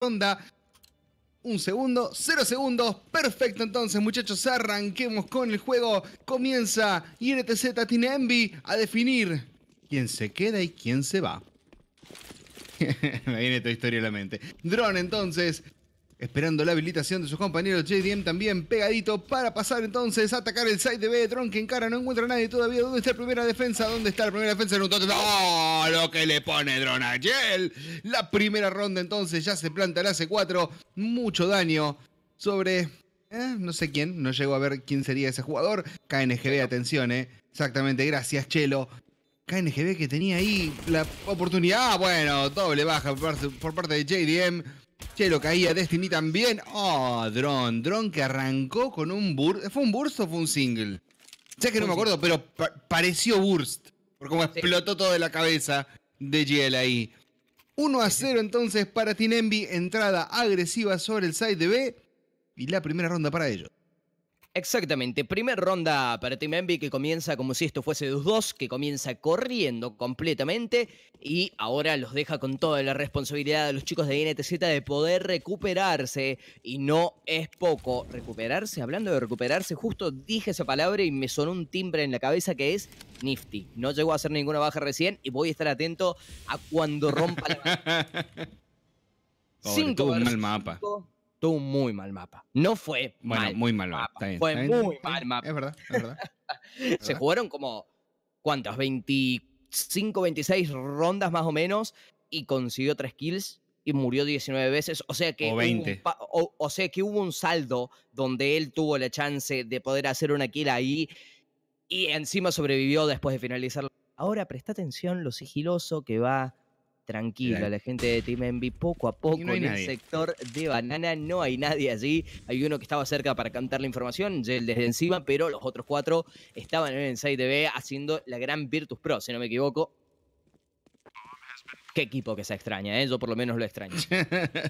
ronda. Un segundo, cero segundos. Perfecto, entonces, muchachos, arranquemos con el juego. Comienza y INTZ tiene Envy a definir quién se queda y quién se va. Me viene toda historia a la mente. Drone, entonces, Esperando la habilitación de sus compañeros, JDM también pegadito para pasar entonces a atacar el side de Betron, que en cara no encuentra nadie todavía. ¿Dónde está la primera defensa? ¿Dónde está la primera defensa? ¡No! ¡Oh, lo que le pone a Dronagel. La primera ronda entonces ya se planta la C4. Mucho daño sobre... Eh, no sé quién, no llego a ver quién sería ese jugador. KNGB, atención, eh. Exactamente, gracias, Chelo. KNGB que tenía ahí la oportunidad. Ah, bueno, doble baja por parte de JDM. Che, lo caía Destiny también. Oh, Dron. Dron que arrancó con un burst. ¿Fue un burst o fue un single? Sé que no me acuerdo, pero pareció burst. Por como explotó todo de la cabeza de Giel ahí. 1 a 0 entonces para Envy, Entrada agresiva sobre el side de B. Y la primera ronda para ellos. Exactamente, primer ronda para Team Envy que comienza como si esto fuese dos 2 que comienza corriendo completamente y ahora los deja con toda la responsabilidad de los chicos de INTZ de poder recuperarse y no es poco. Recuperarse, hablando de recuperarse, justo dije esa palabra y me sonó un timbre en la cabeza que es Nifty. No llegó a hacer ninguna baja recién y voy a estar atento a cuando rompa la... mapa tuvo un muy mal mapa. No fue bueno, muy mal mapa. fue muy mal mapa. Es verdad, es verdad. Se jugaron como, ¿cuántas? 25, 26 rondas más o menos y consiguió tres kills y murió 19 veces. O sea que, o o, sea que hubo un saldo donde él tuvo la chance de poder hacer una kill ahí y encima sobrevivió después de finalizarlo Ahora presta atención lo sigiloso que va tranquila, la gente de Team Envy poco a poco en el sector de banana no hay nadie allí. Hay uno que estaba cerca para cantar la información, el desde encima, pero los otros cuatro estaban en el 6 B haciendo la gran Virtus Pro, si no me equivoco. Qué equipo que se extraña, ¿eh? yo por lo menos lo extraño.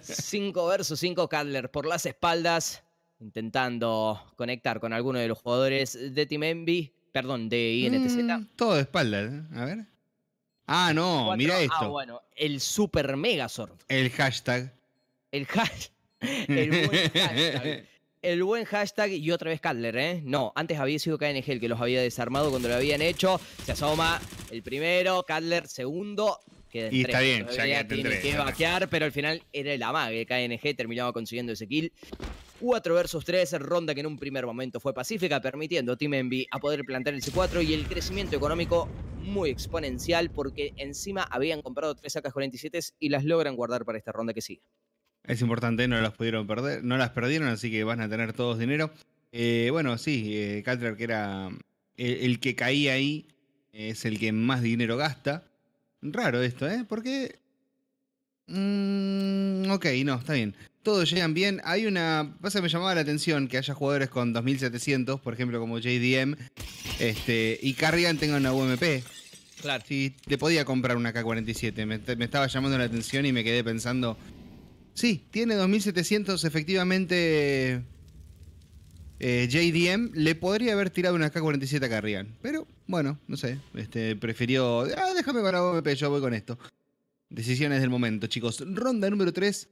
5 versus 5 Cadler por las espaldas, intentando conectar con alguno de los jugadores de Team Envy, perdón, de INTZ. Mm, todo de espaldas, ¿eh? a ver. Ah, no, mira ah, esto. Ah, bueno, el Super Megazord. El hashtag. El hashtag. El buen hashtag. el buen hashtag y otra vez Cutler, ¿eh? No, antes había sido KNG el que los había desarmado cuando lo habían hecho. Se asoma el primero, Cutler segundo, y está bien, ya tiene que vaquear, pero al final era el amague. KNG terminaba consiguiendo ese kill. 4 versus 3, ronda que en un primer momento fue pacífica, permitiendo a Team Envy a poder plantar el C4 y el crecimiento económico muy exponencial porque encima habían comprado 3 ak 47 y las logran guardar para esta ronda que sigue. Es importante, no las pudieron perder, no las perdieron, así que van a tener todos dinero. Eh, bueno, sí, eh, que era el, eh, el, que caía ahí, es el que más dinero gasta. Raro esto, ¿eh? Porque... Mmm. ok, no, está bien. Todos llegan bien. Hay una... Pasa, me llamaba la atención que haya jugadores con 2700, por ejemplo, como JDM, este, y Carrigan tenga una UMP. Claro. Sí, le podía comprar una K-47. me, estaba llamando la atención y me quedé pensando. Sí, tiene 2700 efectivamente eh, JDM le podría haber tirado una K-47 a Pero bueno, no sé. Este, prefirió. Ah, déjame para me yo voy con esto. Decisiones del momento, chicos. Ronda número 3.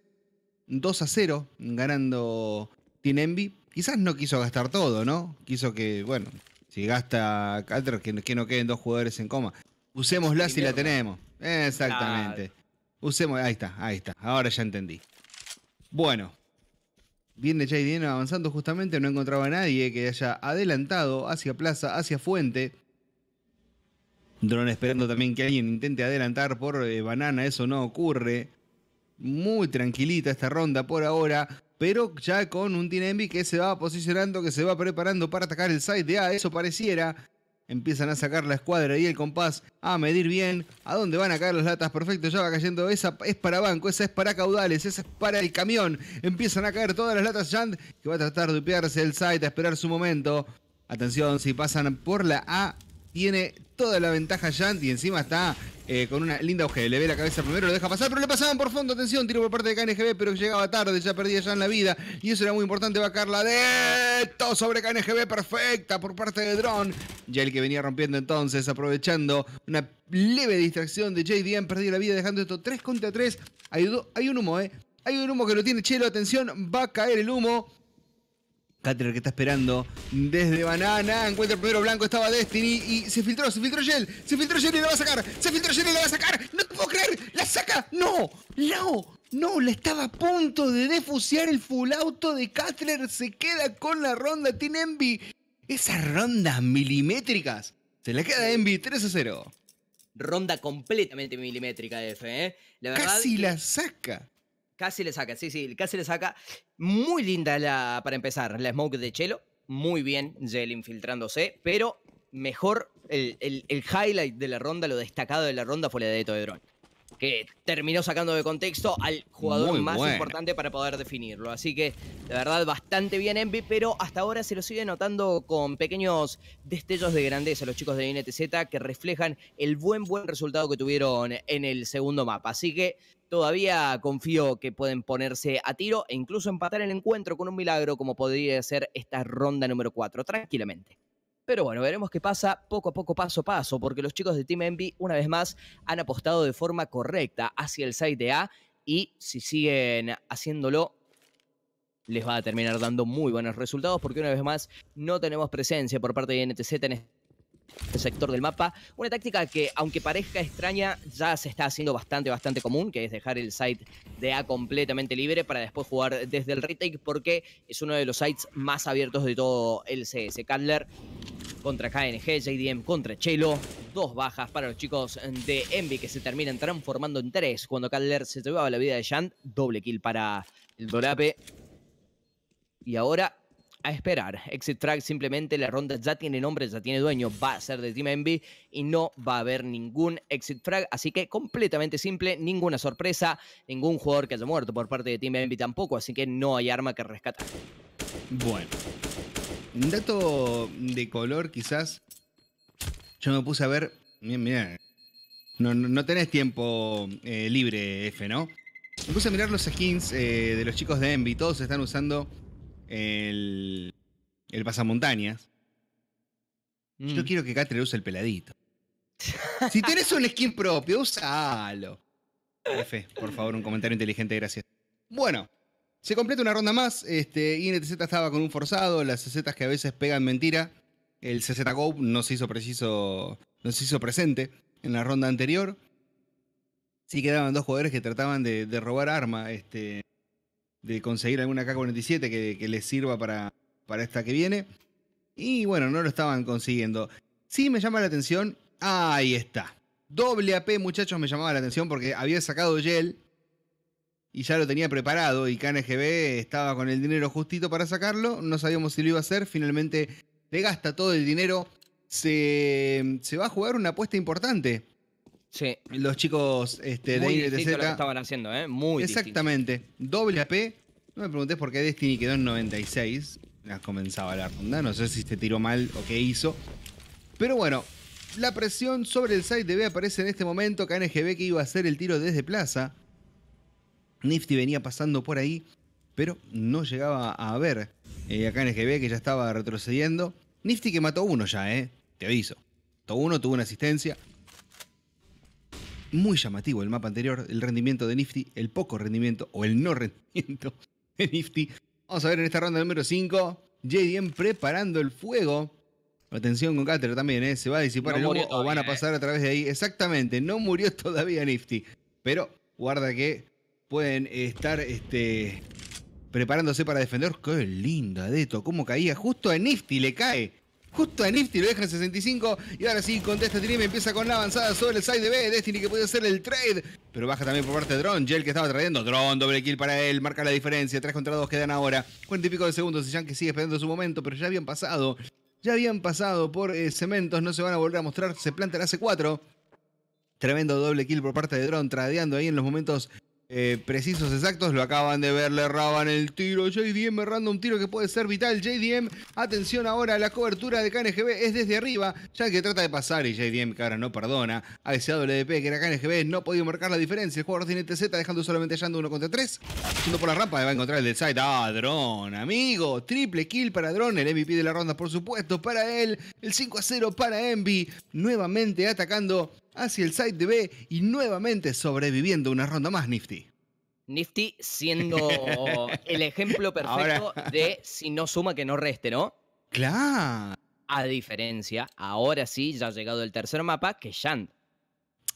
2 a 0. Ganando Team Envy. Quizás no quiso gastar todo, ¿no? Quiso que, bueno, si gasta Calder, que, no queden dos jugadores en coma. Usémosla si la tenemos. Exactamente. Usemos, ahí está, ahí está. Ahora ya entendí. Bueno, viene JDN avanzando justamente, no encontraba a nadie que haya adelantado hacia plaza, hacia fuente. Drone esperando también que alguien intente adelantar por eh, banana, eso no ocurre. Muy tranquilita esta ronda por ahora, pero ya con un Tinembi que se va posicionando, que se va preparando para atacar el side de A, eso pareciera. Empiezan a sacar la escuadra y el compás, a medir bien a dónde van a caer las latas. Perfecto, ya va cayendo. Esa es para banco, esa es para caudales, esa es para el camión. Empiezan a caer todas las latas. Yand que va a tratar de dupearse el site a esperar su momento. Atención, si pasan por la A, tiene toda la ventaja Yant y encima está eh, con una linda ug Le ve la cabeza primero, lo deja pasar, pero le pasaban por fondo. Atención, tiro por parte de KNGB, pero llegaba tarde, ya perdía ya en la vida. Y eso era muy importante. Va a la de todo sobre KNGB, perfecta por parte de Drone. Ya el que venía rompiendo entonces, aprovechando una leve distracción de JDM, Perdió la vida, dejando esto 3 contra 3. hay un humo, ¿eh? Hay un humo que lo tiene Chelo, atención, va a caer el humo. Catler que está esperando desde Banana. Encuentra el primero blanco, estaba Destiny y se filtró, se filtró Yel. Se filtró Yel y la va a sacar. Se filtró Yel y la va a sacar. No te puedo creer. La saca. No. No. No, la estaba a punto de defusear el full auto de Cutler. Se queda con la ronda. Tiene Envy. Esas rondas milimétricas. Se la queda Envy 3 a 0. Ronda completamente milimétrica, F, ¿eh? La verdad Casi la saca. Casi le saca, sí, sí, casi le saca. Muy linda la, para empezar, la smoke de Chelo. Muy bien, Jel infiltrándose, pero mejor el, highlight de la ronda, lo destacado de la ronda fue la de drone Que terminó sacando de contexto al jugador más importante para poder definirlo. Así que, de verdad, bastante bien Envy, pero hasta ahora se lo sigue notando con pequeños destellos de grandeza los chicos de INTZ. que reflejan el buen, buen resultado que tuvieron en el segundo mapa. Así que todavía confío que pueden ponerse a tiro e incluso empatar el encuentro con un milagro como podría ser esta ronda número 4, tranquilamente. Pero bueno, veremos qué pasa poco a poco, paso a paso, porque los chicos de Team Envy, una vez más, han apostado de forma correcta hacia el site A y si siguen haciéndolo, les va a terminar dando muy buenos resultados porque una vez más no tenemos presencia por parte de NTZ en este sector del mapa. Una táctica que, aunque parezca extraña, ya se está haciendo bastante, bastante común, que es dejar el site de A completamente libre para después jugar desde el retake, porque es uno de los sites más abiertos de todo el CS. Cutler contra KNG, JDM contra Chelo. Dos bajas para los chicos de Envy que se terminan transformando en tres. Cuando Cutler se llevaba la vida de Shant, doble kill para el Dorape. Y ahora a esperar. Exit Frag simplemente la ronda ya tiene nombre, ya tiene dueño, va a ser de Team Envy y no va a haber ningún Exit Frag, así que completamente simple, ninguna sorpresa, ningún jugador que haya muerto por parte de Team Envy tampoco, así que no hay arma que rescatar. Bueno, un dato de color quizás, yo me puse a ver, mira, no, tenés tiempo eh, libre F, ¿no? Me puse a mirar los skins eh, de los chicos de Envy, todos están usando el, el pasamontañas. Yo mm. quiero que Catre use el peladito. si tienes un skin propio, usalo. Jefe, por favor, un comentario inteligente, gracias. Bueno, se completa una ronda más. Este, INTZ estaba con un forzado, las CZ que a veces pegan mentira. El CZ Go no se hizo preciso, no se hizo presente en la ronda anterior. Sí quedaban dos jugadores que trataban de, de robar arma. Este, de conseguir alguna K-47 que, que les sirva para, para esta que viene. Y bueno, no lo estaban consiguiendo. Sí me llama la atención. Ahí está. Doble AP, muchachos, me llamaba la atención porque había sacado gel. y ya lo tenía preparado y KNGB estaba con el dinero justito para sacarlo. No sabíamos si lo iba a hacer. Finalmente le gasta todo el dinero. Se, se va a jugar una apuesta importante los chicos este, de estaban haciendo, ¿eh? Muy Exactamente. Doble AP. No me preguntes por qué Destiny quedó en 96. Ya comenzaba la ronda. No sé si se tiró mal o qué hizo. Pero bueno, la presión sobre el site de B aparece en este momento. KNGB que iba a hacer el tiro desde plaza. Nifty venía pasando por ahí, pero no llegaba a ver eh, a KNGB que ya estaba retrocediendo. Nifty que mató uno ya, ¿eh? Te aviso. Mató uno, tuvo una asistencia muy llamativo el mapa anterior, el rendimiento de Nifty, el poco rendimiento o el no rendimiento de Nifty. Vamos a ver en esta ronda número 5, JDM preparando el fuego. Atención con Cater también, ¿eh? se va a disipar el humo o van a ¿eh? pasar a través de ahí. Exactamente, no murió todavía Nifty. Pero guarda que pueden estar este, preparándose para defender. ¡Qué linda, de esto, ¿Cómo caía? Justo a Nifty le cae justo a Nifty, lo deja en 65. Y ahora sí, contesta Trim, empieza con la avanzada sobre el side de B. Destiny que puede hacer el trade. Pero baja también por parte de Drone. Jell que estaba trayendo. Drone, doble kill para él. Marca la diferencia. 3 contra 2 quedan ahora. Cuarenta y pico de segundos. Sean que sigue esperando su momento, pero ya habían pasado. Ya habían pasado por eh, cementos. No se van a volver a mostrar. Se planta el AC4. Tremendo doble kill por parte de Drone, tradeando ahí en los momentos eh, precisos, exactos, lo acaban de ver, le erraban el tiro. JDM errando un tiro que puede ser vital. JDM, atención ahora, la cobertura de KNGB es desde arriba, ya que trata de pasar y JDM que no perdona. A ese AWP que era KNGB no podía marcar la diferencia. El jugador tiene TZ dejando solamente Yando 1 contra 3. Yendo por la rampa, va a encontrar el del side. Ah, Drone, amigo. Triple kill para Drone, el MVP de la ronda, por supuesto, para él. El 5 a 0 para Envy. Nuevamente atacando hacia el site de B y nuevamente sobreviviendo una ronda más Nifty. Nifty siendo el ejemplo perfecto de si no suma que no reste, ¿no? Claro. A diferencia, ahora sí ya ha llegado el tercer mapa que Shant.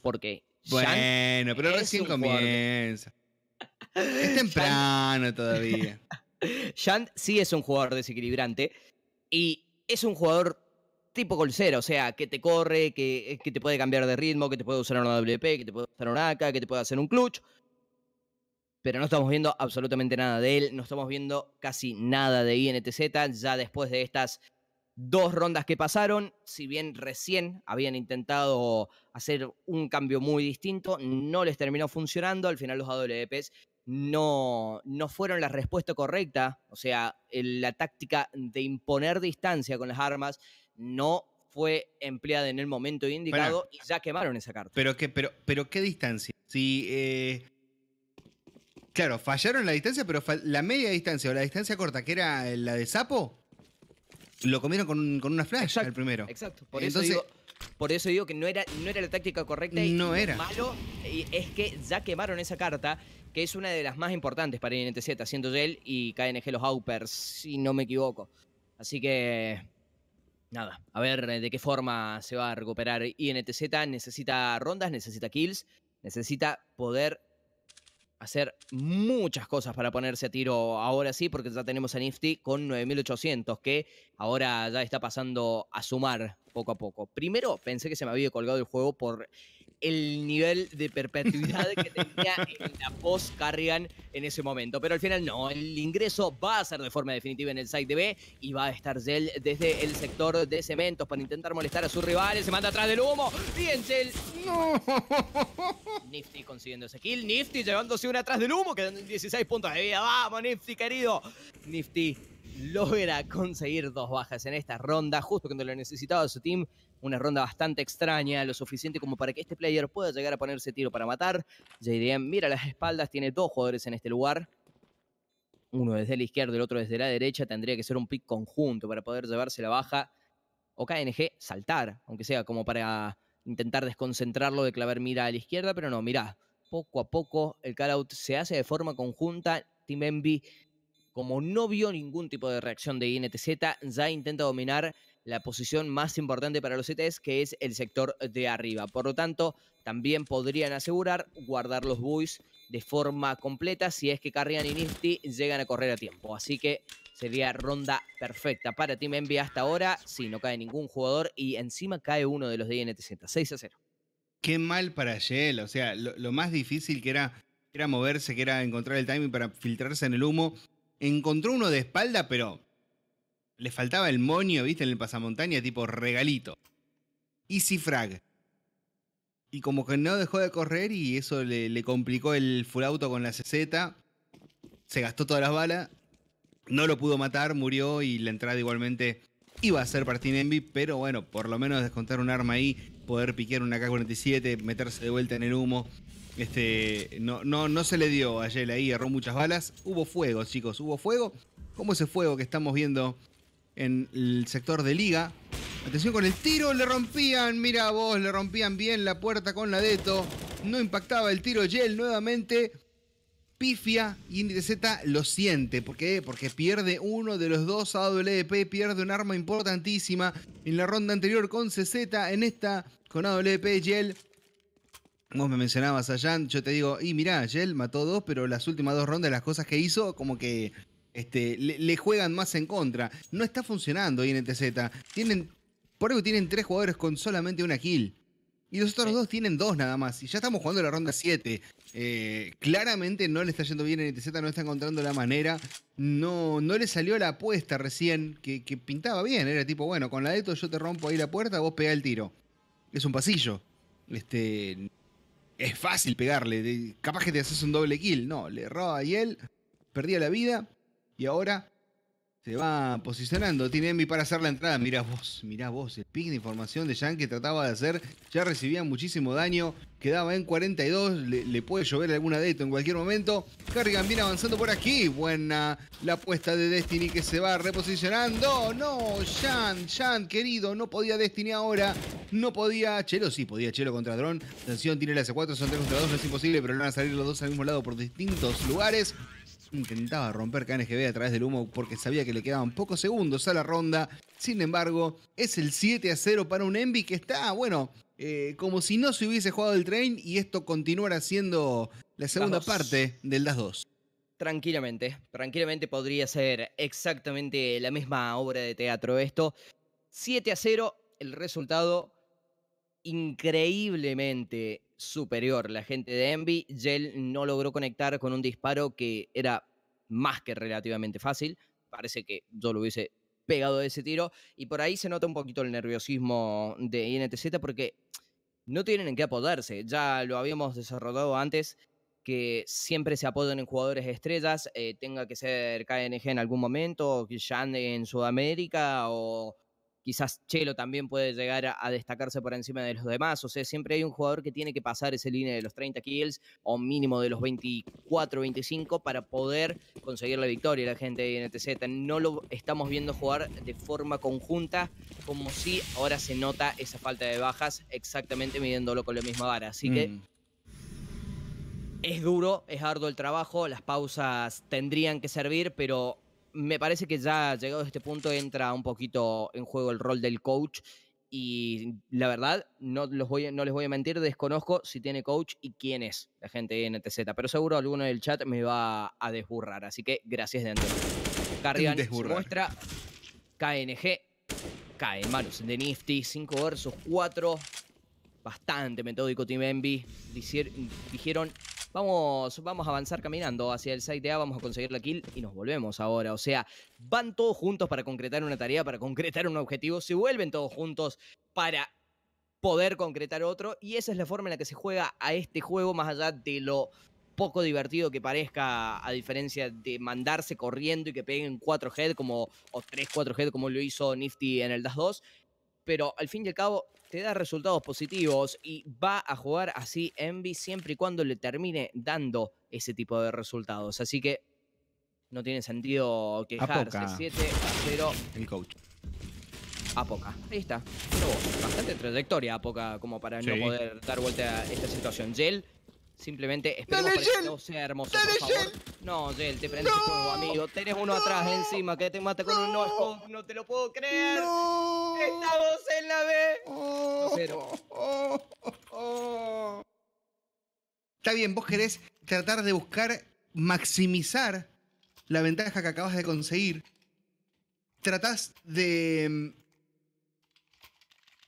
Porque bueno, pero recién comienza. Es temprano todavía. Shant sí es un jugador desequilibrante y es un jugador tipo cero, o sea, que te corre, que, eh, que, te puede cambiar de ritmo, que te puede usar una WP, que te puede usar una AK, que te puede hacer un clutch. Pero no estamos viendo absolutamente nada de él, no estamos viendo casi nada de INTZ ya después de estas dos rondas que pasaron, si bien recién habían intentado hacer un cambio muy distinto, no les terminó funcionando, al final los AWPs no, no fueron la respuesta correcta, o sea, la táctica de imponer distancia con las armas no fue empleada en el momento indicado y ya quemaron esa carta. Pero qué, pero, pero qué distancia. Si eh, claro, fallaron la distancia, pero la media distancia o la distancia corta, que era eh, la de sapo, lo comieron con, una flash al el primero. Exacto. Por eso digo, por eso digo que no era, no era la táctica correcta y no era. malo es que ya quemaron esa carta, que es una de las más importantes para INTZ, haciendo Yell y KNG los Aupers, si no me equivoco. Así que nada, a ver eh, de qué forma se va a recuperar INTZ. Necesita rondas, necesita kills, necesita poder hacer muchas cosas para ponerse a tiro ahora sí, porque ya tenemos a Nifty con 9800, que ahora ya está pasando a sumar poco a poco. Primero pensé que se me había colgado el juego por el nivel de perpetuidad que tenía en la post Carrigan en ese momento. Pero al final no, el ingreso va a ser de forma definitiva en el site de B y va a estar desde el sector de cementos para intentar molestar a sus rivales. Se manda atrás del humo. Bien, Nifty consiguiendo ese kill. Nifty llevándose una atrás del humo, Quedan 16 puntos de vida. Vamos, Nifty, querido. Nifty logra conseguir dos bajas en esta ronda, justo cuando lo necesitaba su team una ronda bastante extraña, lo suficiente como para que este player pueda llegar a ponerse tiro para matar. JDM mira las espaldas, tiene dos jugadores en este lugar. Uno desde la izquierda, el otro desde la derecha. Tendría que ser un pick conjunto para poder llevarse la baja. O KNG saltar, aunque sea como para intentar desconcentrarlo de clavar mira a la izquierda, pero no, mira Poco a poco el callout se hace de forma conjunta. Team Envy como no vio ningún tipo de reacción de INTZ, ya intenta dominar la posición más importante para los ETs, que es el sector de arriba. Por lo tanto, también podrían asegurar guardar los buys de forma completa si es que Carrian y Nifty llegan a correr a tiempo. Así que sería ronda perfecta para Team Envy hasta ahora, si no cae ningún jugador y encima cae uno de los de INTZ, 6 a 0. Qué mal para Yel, o sea, lo, más difícil que era, que era moverse, que era encontrar el timing para filtrarse en el humo. Encontró uno de espalda, pero le faltaba el moño, viste, en el pasamontaña, tipo regalito. Easy frag. Y como que no dejó de correr y eso le, complicó el full auto con la CZ. Se gastó todas las balas. No lo pudo matar, murió y la entrada igualmente iba a ser para Team Envy, pero bueno, por lo menos descontar un arma ahí, poder piquear una K-47, meterse de vuelta en el humo. Este, no, no, no se le dio a Yel ahí, erró muchas balas. Hubo fuego, chicos, hubo fuego. Como ese fuego que estamos viendo en el sector de liga. Atención con el tiro, le rompían, mira vos, le rompían bien la puerta con la Deto. No impactaba el tiro Yel nuevamente. Pifia y Z lo siente. ¿Por qué? Porque pierde uno de los dos AWP, pierde un arma importantísima en la ronda anterior con CZ, en esta con AWP Yel. Vos me mencionabas allá. yo te digo, y mirá, Yel mató dos, pero las últimas dos rondas, las cosas que hizo, como que este, le, juegan más en contra. No está funcionando INTZ. Tienen, por algo tienen tres jugadores con solamente una kill. Y los otros dos tienen dos nada más. Y ya estamos jugando la ronda 7. Eh, claramente no le está yendo bien en INTZ, no está encontrando la manera. No, no le salió la apuesta recién, que, pintaba bien. Era tipo, bueno, con la Deto yo te rompo ahí la puerta, vos pegá el tiro. Es un pasillo. Este. Es fácil pegarle. Capaz que te haces un doble kill. No, le roba a él. Perdía la vida y ahora se va posicionando. Tiene Envy para hacer la entrada. Mirá vos, mirá vos. El pick de información de Jean... que trataba de hacer. Ya recibía muchísimo daño. Quedaba en 42. Le, puede llover alguna esto... en cualquier momento. Carrigan viene avanzando por aquí. Buena la apuesta de Destiny que se va reposicionando. No, sean Jean... querido. No podía Destiny ahora. No podía Chelo. Sí, podía Chelo contra Drone. Atención, tiene la C4. Son 3 contra 2. No es imposible, pero van a salir los dos al mismo lado por distintos lugares intentaba romper KNGB a través del humo porque sabía que le quedaban pocos segundos a la ronda. Sin embargo, es el 7 a 0 para un Envy que está, bueno, eh, como si no se hubiese jugado el train y esto continuara siendo la segunda parte del Das 2. Tranquilamente, tranquilamente podría ser exactamente la misma obra de teatro esto. 7 a 0, el resultado increíblemente superior. La gente de Envy, gel no logró conectar con un disparo que era más que relativamente fácil. Parece que yo lo hubiese pegado de ese tiro. Y por ahí se nota un poquito el nerviosismo de INTZ porque no tienen en qué apoderse. Ya lo habíamos desarrollado antes, que siempre se apodan en jugadores estrellas, eh, tenga que ser KNG en algún momento, o ande en Sudamérica, o quizás Chelo también puede llegar a, destacarse por encima de los demás. O sea, siempre hay un jugador que tiene que pasar esa línea de los 30 kills o mínimo de los 24, 25 para poder conseguir la victoria. La gente de NTZ no lo estamos viendo jugar de forma conjunta, como si ahora se nota esa falta de bajas, exactamente midiéndolo con la misma vara. Así que mm. es duro, es arduo el trabajo, las pausas tendrían que servir, pero me parece que ya llegado a este punto entra un poquito en juego el rol del coach y la verdad, no, los voy, no les voy a mentir, desconozco si tiene coach y quién es la gente de NTZ, pero seguro alguno del chat me va a desburrar, así que gracias de antemano. Carrigan muestra KNG, cae manos de Nifty, 5 versus 4, bastante metódico Team Envy, dijeron Vamos, vamos a avanzar caminando hacia el site A, vamos a conseguir la kill y nos volvemos ahora. O sea, van todos juntos para concretar una tarea, para concretar un objetivo, se vuelven todos juntos para poder concretar otro y esa es la forma en la que se juega a este juego más allá de lo poco divertido que parezca, a diferencia de mandarse corriendo y que peguen 4 head como, o 3, 4 head como lo hizo Nifty en el DAS 2. Pero al fin y al cabo, te da resultados positivos y va a jugar así Envy siempre y cuando le termine dando ese tipo de resultados. Así que no tiene sentido quejarse. 7 a 0. El coach. A poca. Ahí está. bastante trayectoria a poca como para no poder dar vuelta a esta situación. Gel Simplemente esperemos que no sea hermoso, por favor. No, Gel, te prendes no. fuego, amigo. Tenés uno atrás encima que te mata con un no scope. No te lo puedo creer. Estamos en la B. Oh. Está bien, vos querés tratar de buscar maximizar la ventaja que acabas de conseguir. Tratás de mm,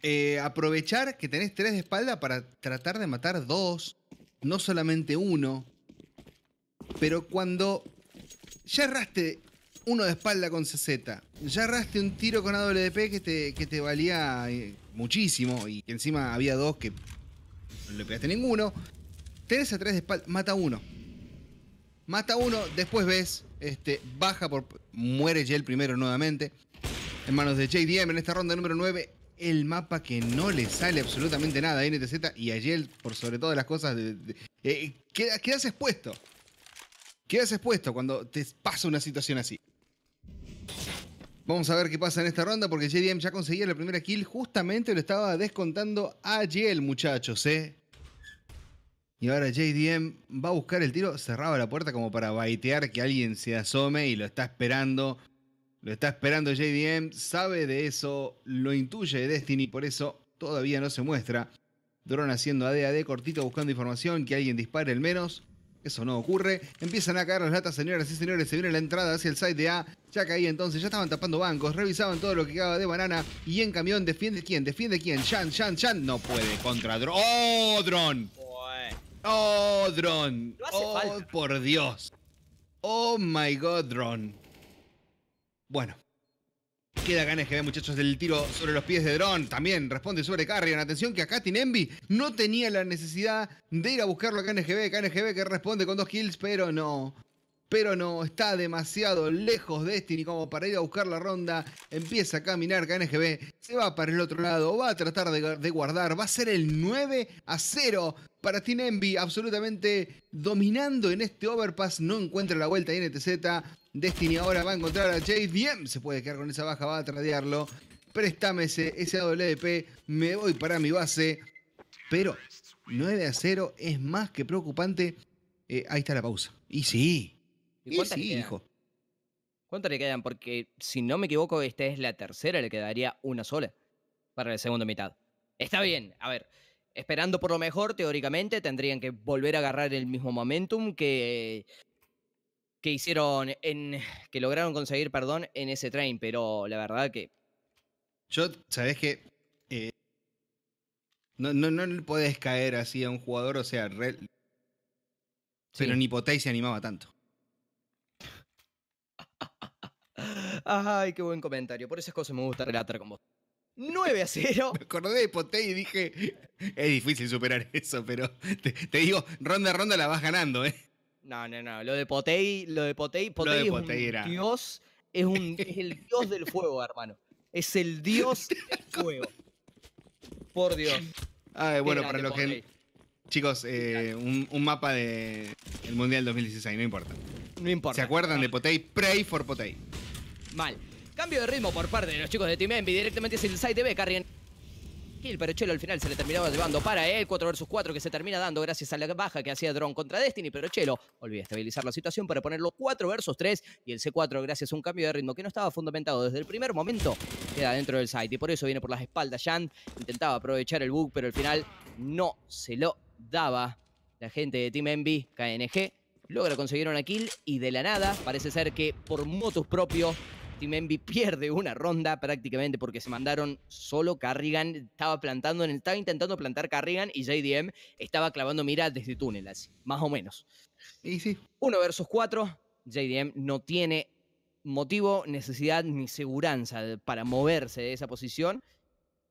eh, aprovechar que tenés tres de espalda para tratar de matar dos no solamente uno, pero cuando ya arraste uno de espalda con CZ, ya arraste un tiro con AWP que te, que te valía eh, muchísimo y que encima había dos que no le pegaste ninguno, 3 a tres de espalda, mata uno. Mata uno, después ves, este, baja por. Muere Jell primero nuevamente. En manos de JDM en esta ronda número 9 el mapa que no le sale absolutamente nada a NTZ y a Yel, por sobre todas las cosas, de, eh, eh, quedas, expuesto. Quedas expuesto cuando te pasa una situación así. Vamos a ver qué pasa en esta ronda porque JDM ya conseguía la primera kill. Justamente lo estaba descontando a Yel, muchachos, ¿eh? Y ahora JDM va a buscar el tiro. Cerraba la puerta como para baitear que alguien se asome y lo está esperando. Lo está esperando JDM, sabe de eso, lo intuye Destiny, por eso todavía no se muestra. Drone haciendo ADAD cortito buscando información, que alguien dispare al menos. Eso no ocurre. Empiezan a caer las latas, señoras y señores. Se viene la entrada hacia el site de A. Ya caí entonces. Ya estaban tapando bancos. Revisaban todo lo que quedaba de banana. Y en camión, ¿defiende quién? ¿Defiende quién? Chan, Chan, Chan. No puede contra Dron. ¡Oh, Drone! ¡Oh, Dron! ¡Oh, ¡Oh por Dios! ¡Oh, my God, Dron! Bueno. Queda KNGB, muchachos, del tiro sobre los pies de Dron. También responde sobre Carrion. Atención que acá Envy no tenía la necesidad de ir a buscarlo a KNGB. KNGB que responde con dos kills, pero no. Pero no, está demasiado lejos de Destiny como para ir a buscar la ronda. Empieza a caminar KNGB, se va para el otro lado, va a tratar de, guardar. Va a ser el 9 a 0 para Tin Envy, absolutamente dominando en este overpass. No encuentra la vuelta de NTZ Destiny ahora va a encontrar a Chase. bien, Se puede quedar con esa baja, va a tradearlo. Préstame ese, AWP. Me voy para mi base. Pero 9 a 0 es más que preocupante. Eh, ahí está la pausa. Y sí. ¿Y, sí, hijo. ¿Cuántas le quedan? Porque si no me equivoco, esta es la tercera, le quedaría una sola para la segunda mitad. Está bien, a ver, esperando por lo mejor, teóricamente, tendrían que volver a agarrar el mismo momentum que que hicieron, en, que lograron conseguir, perdón, en ese train, pero la verdad que... Yo, sabes que eh, no, no, no podés caer así a un jugador, o sea, pero ni Potay se animaba tanto. Ay, qué buen comentario. Por esas cosas me gusta relatar con vos. 9 a 0. Me acordé de Potey y dije, es difícil superar eso, pero te digo, ronda a ronda la vas ganando, ¿eh? No, no, no. Lo de Potei, lo de Potei, es un dios, es, un, es el dios del fuego, hermano. Es el dios del fuego. Por Dios. Ah, bueno, para los que. Chicos, eh, un, mapa del el Mundial 2016, no importa. No importa. ¿Se acuerdan de Potei? Pray for Potei. Mal. Cambio de ritmo por parte de los chicos de Team Envy. Directamente es el site de B, Kill, pero Chelo al final se le terminaba llevando para él. 4 versus 4 que se termina dando gracias a la baja que hacía Drone contra Destiny. Pero Chelo olvida estabilizar la situación para ponerlo 4 versus 3. Y el C4, gracias a un cambio de ritmo que no estaba fundamentado desde el primer momento, queda dentro del site. Y por eso viene por las espaldas Jan. Intentaba aprovechar el bug, pero al final no se lo daba. La gente de Team Envy, KNG, logra conseguir una kill. Y de la nada, parece ser que por motus propio y pierde una ronda prácticamente porque se mandaron solo Carrigan, estaba plantando, estaba intentando plantar Carrigan y JDM estaba clavando mira desde túnel, así, más o menos. Y sí. Uno versus cuatro, JDM no tiene motivo, necesidad ni seguridad para moverse de esa posición.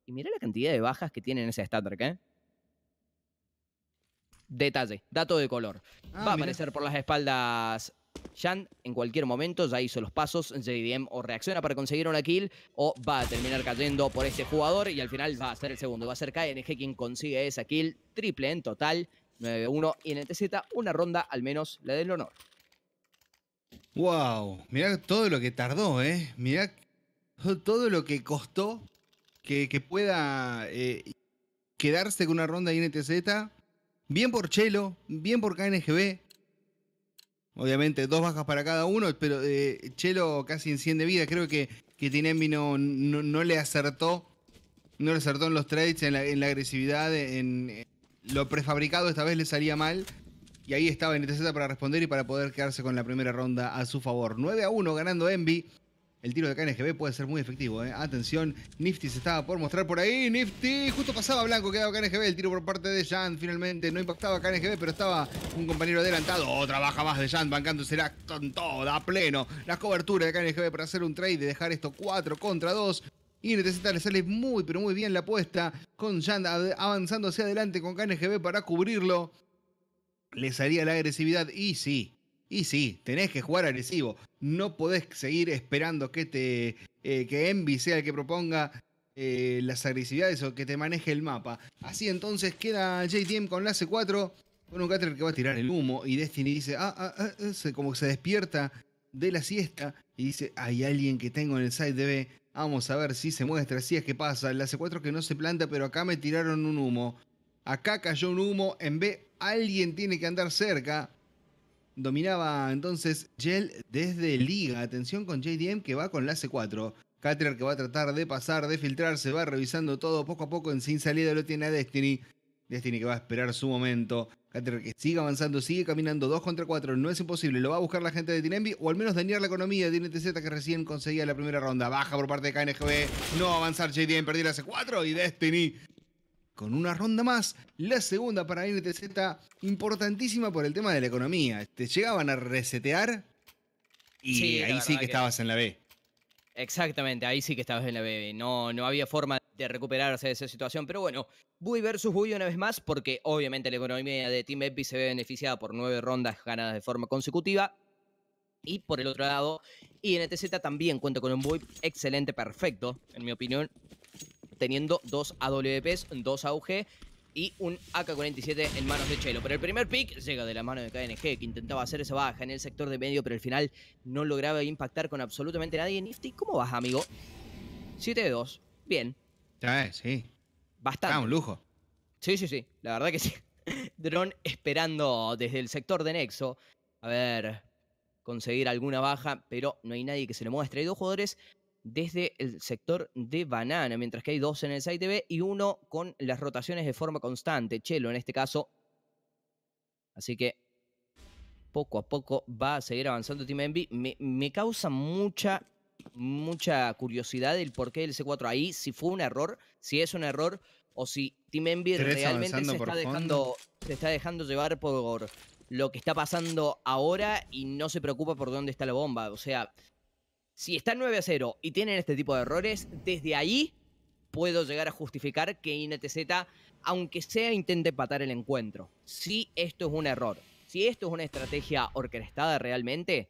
Y mira la cantidad de bajas que tiene en ese Star ¿eh? Detalle, dato de color. Ah, Va a aparecer por las espaldas Jan en cualquier momento ya hizo los pasos, JDM o reacciona para conseguir una kill o va a terminar cayendo por este jugador y al final va a ser el segundo, va a ser KNG quien consigue esa kill, triple en total, 9-1 y en una ronda al menos la del honor. Wow, mirá todo lo que tardó, eh. Mirá todo lo que costó que, pueda eh, quedarse con una ronda INTZ. Bien por Chelo, bien por KNGB, Obviamente, dos bajas para cada uno, pero eh, Chelo casi enciende vida. Creo que, que Tinemi no, no, le acertó. No le acertó en los trades, en la, agresividad, en, lo prefabricado esta vez le salía mal. Y ahí estaba NTZ para responder y para poder quedarse con la primera ronda a su favor. 9 a 1 ganando Envy. El tiro de KNGB puede ser muy efectivo, ¿eh? Atención, Nifty se estaba por mostrar por ahí. Nifty justo pasaba blanco, quedaba KNGB. El tiro por parte de Jan finalmente no impactaba KNGB, pero estaba un compañero adelantado. Otra baja más de Jan, será con toda a pleno. La cobertura de KNGB para hacer un trade y dejar esto 4 contra 2. Y necesita le sale muy, pero muy bien la apuesta. Con Jan avanzando hacia adelante con KNGB para cubrirlo. Le salía la agresividad y sí, y sí, tenés que jugar agresivo. No podés seguir esperando que te. Eh, que Envy sea el que proponga eh, las agresividades o que te maneje el mapa. Así entonces queda JTM con la C4. Con un Cater que va a tirar el humo. Y Destiny dice. Ah, ah, ah, ah" como que se despierta de la siesta. Y dice. Hay alguien que tengo en el side de B. Vamos a ver si se muestra, si es que pasa. La C4 que no se planta, pero acá me tiraron un humo. Acá cayó un humo. En B, alguien tiene que andar cerca. Dominaba entonces Jell desde Liga. Atención con JDM que va con la C4. Catriar que va a tratar de pasar, de filtrarse, va revisando todo poco a poco en sin salida lo tiene a Destiny. Destiny que va a esperar su momento. Caterer que sigue avanzando, sigue caminando 2 contra 4, no es imposible. Lo va a buscar la gente de Tinembi o al menos dañar la economía de NTZ que recién conseguía la primera ronda. Baja por parte de KNGB, no avanzar JDM, perdió la C4 y Destiny con una ronda más. La segunda para NTZ, importantísima por el tema de la economía. Te llegaban a resetear y ahí sí que, estabas en la B. Exactamente, ahí sí que estabas en la B. No, no había forma de recuperarse de esa situación. Pero bueno, Bui versus Bui una vez más, porque obviamente la economía de Team Epi se ve beneficiada por nueve rondas ganadas de forma consecutiva. Y por el otro lado, INTZ también cuenta con un Bui excelente, perfecto, en mi opinión, teniendo dos AWPs, dos AUG y un AK-47 en manos de Chelo. Pero el primer pick llega de la mano de KNG, que intentaba hacer esa baja en el sector de medio, pero al final no lograba impactar con absolutamente nadie. Nifty, ¿cómo vas, amigo? 7 de 2. Bien. Sí, sí. Bastante. Ah, un lujo. Sí, sí, sí. La verdad que sí. Drone esperando desde el sector de Nexo. A ver, conseguir alguna baja, pero no hay nadie que se le muestre. Hay dos jugadores desde el sector de banana, mientras que hay dos en el site B y uno con las rotaciones de forma constante, Chelo en este caso. Así que poco a poco va a seguir avanzando Team Envy. Me, causa mucha, mucha curiosidad el porqué del C4 ahí, si fue un error, si es un error o si Team Envy realmente se está, dejando, se está dejando llevar por lo que está pasando ahora y no se preocupa por dónde está la bomba. O sea, si están 9 a 0 y tienen este tipo de errores, desde ahí puedo llegar a justificar que INTZ, aunque sea, intente empatar el encuentro. Si esto es un error, si esto es una estrategia orquestada realmente,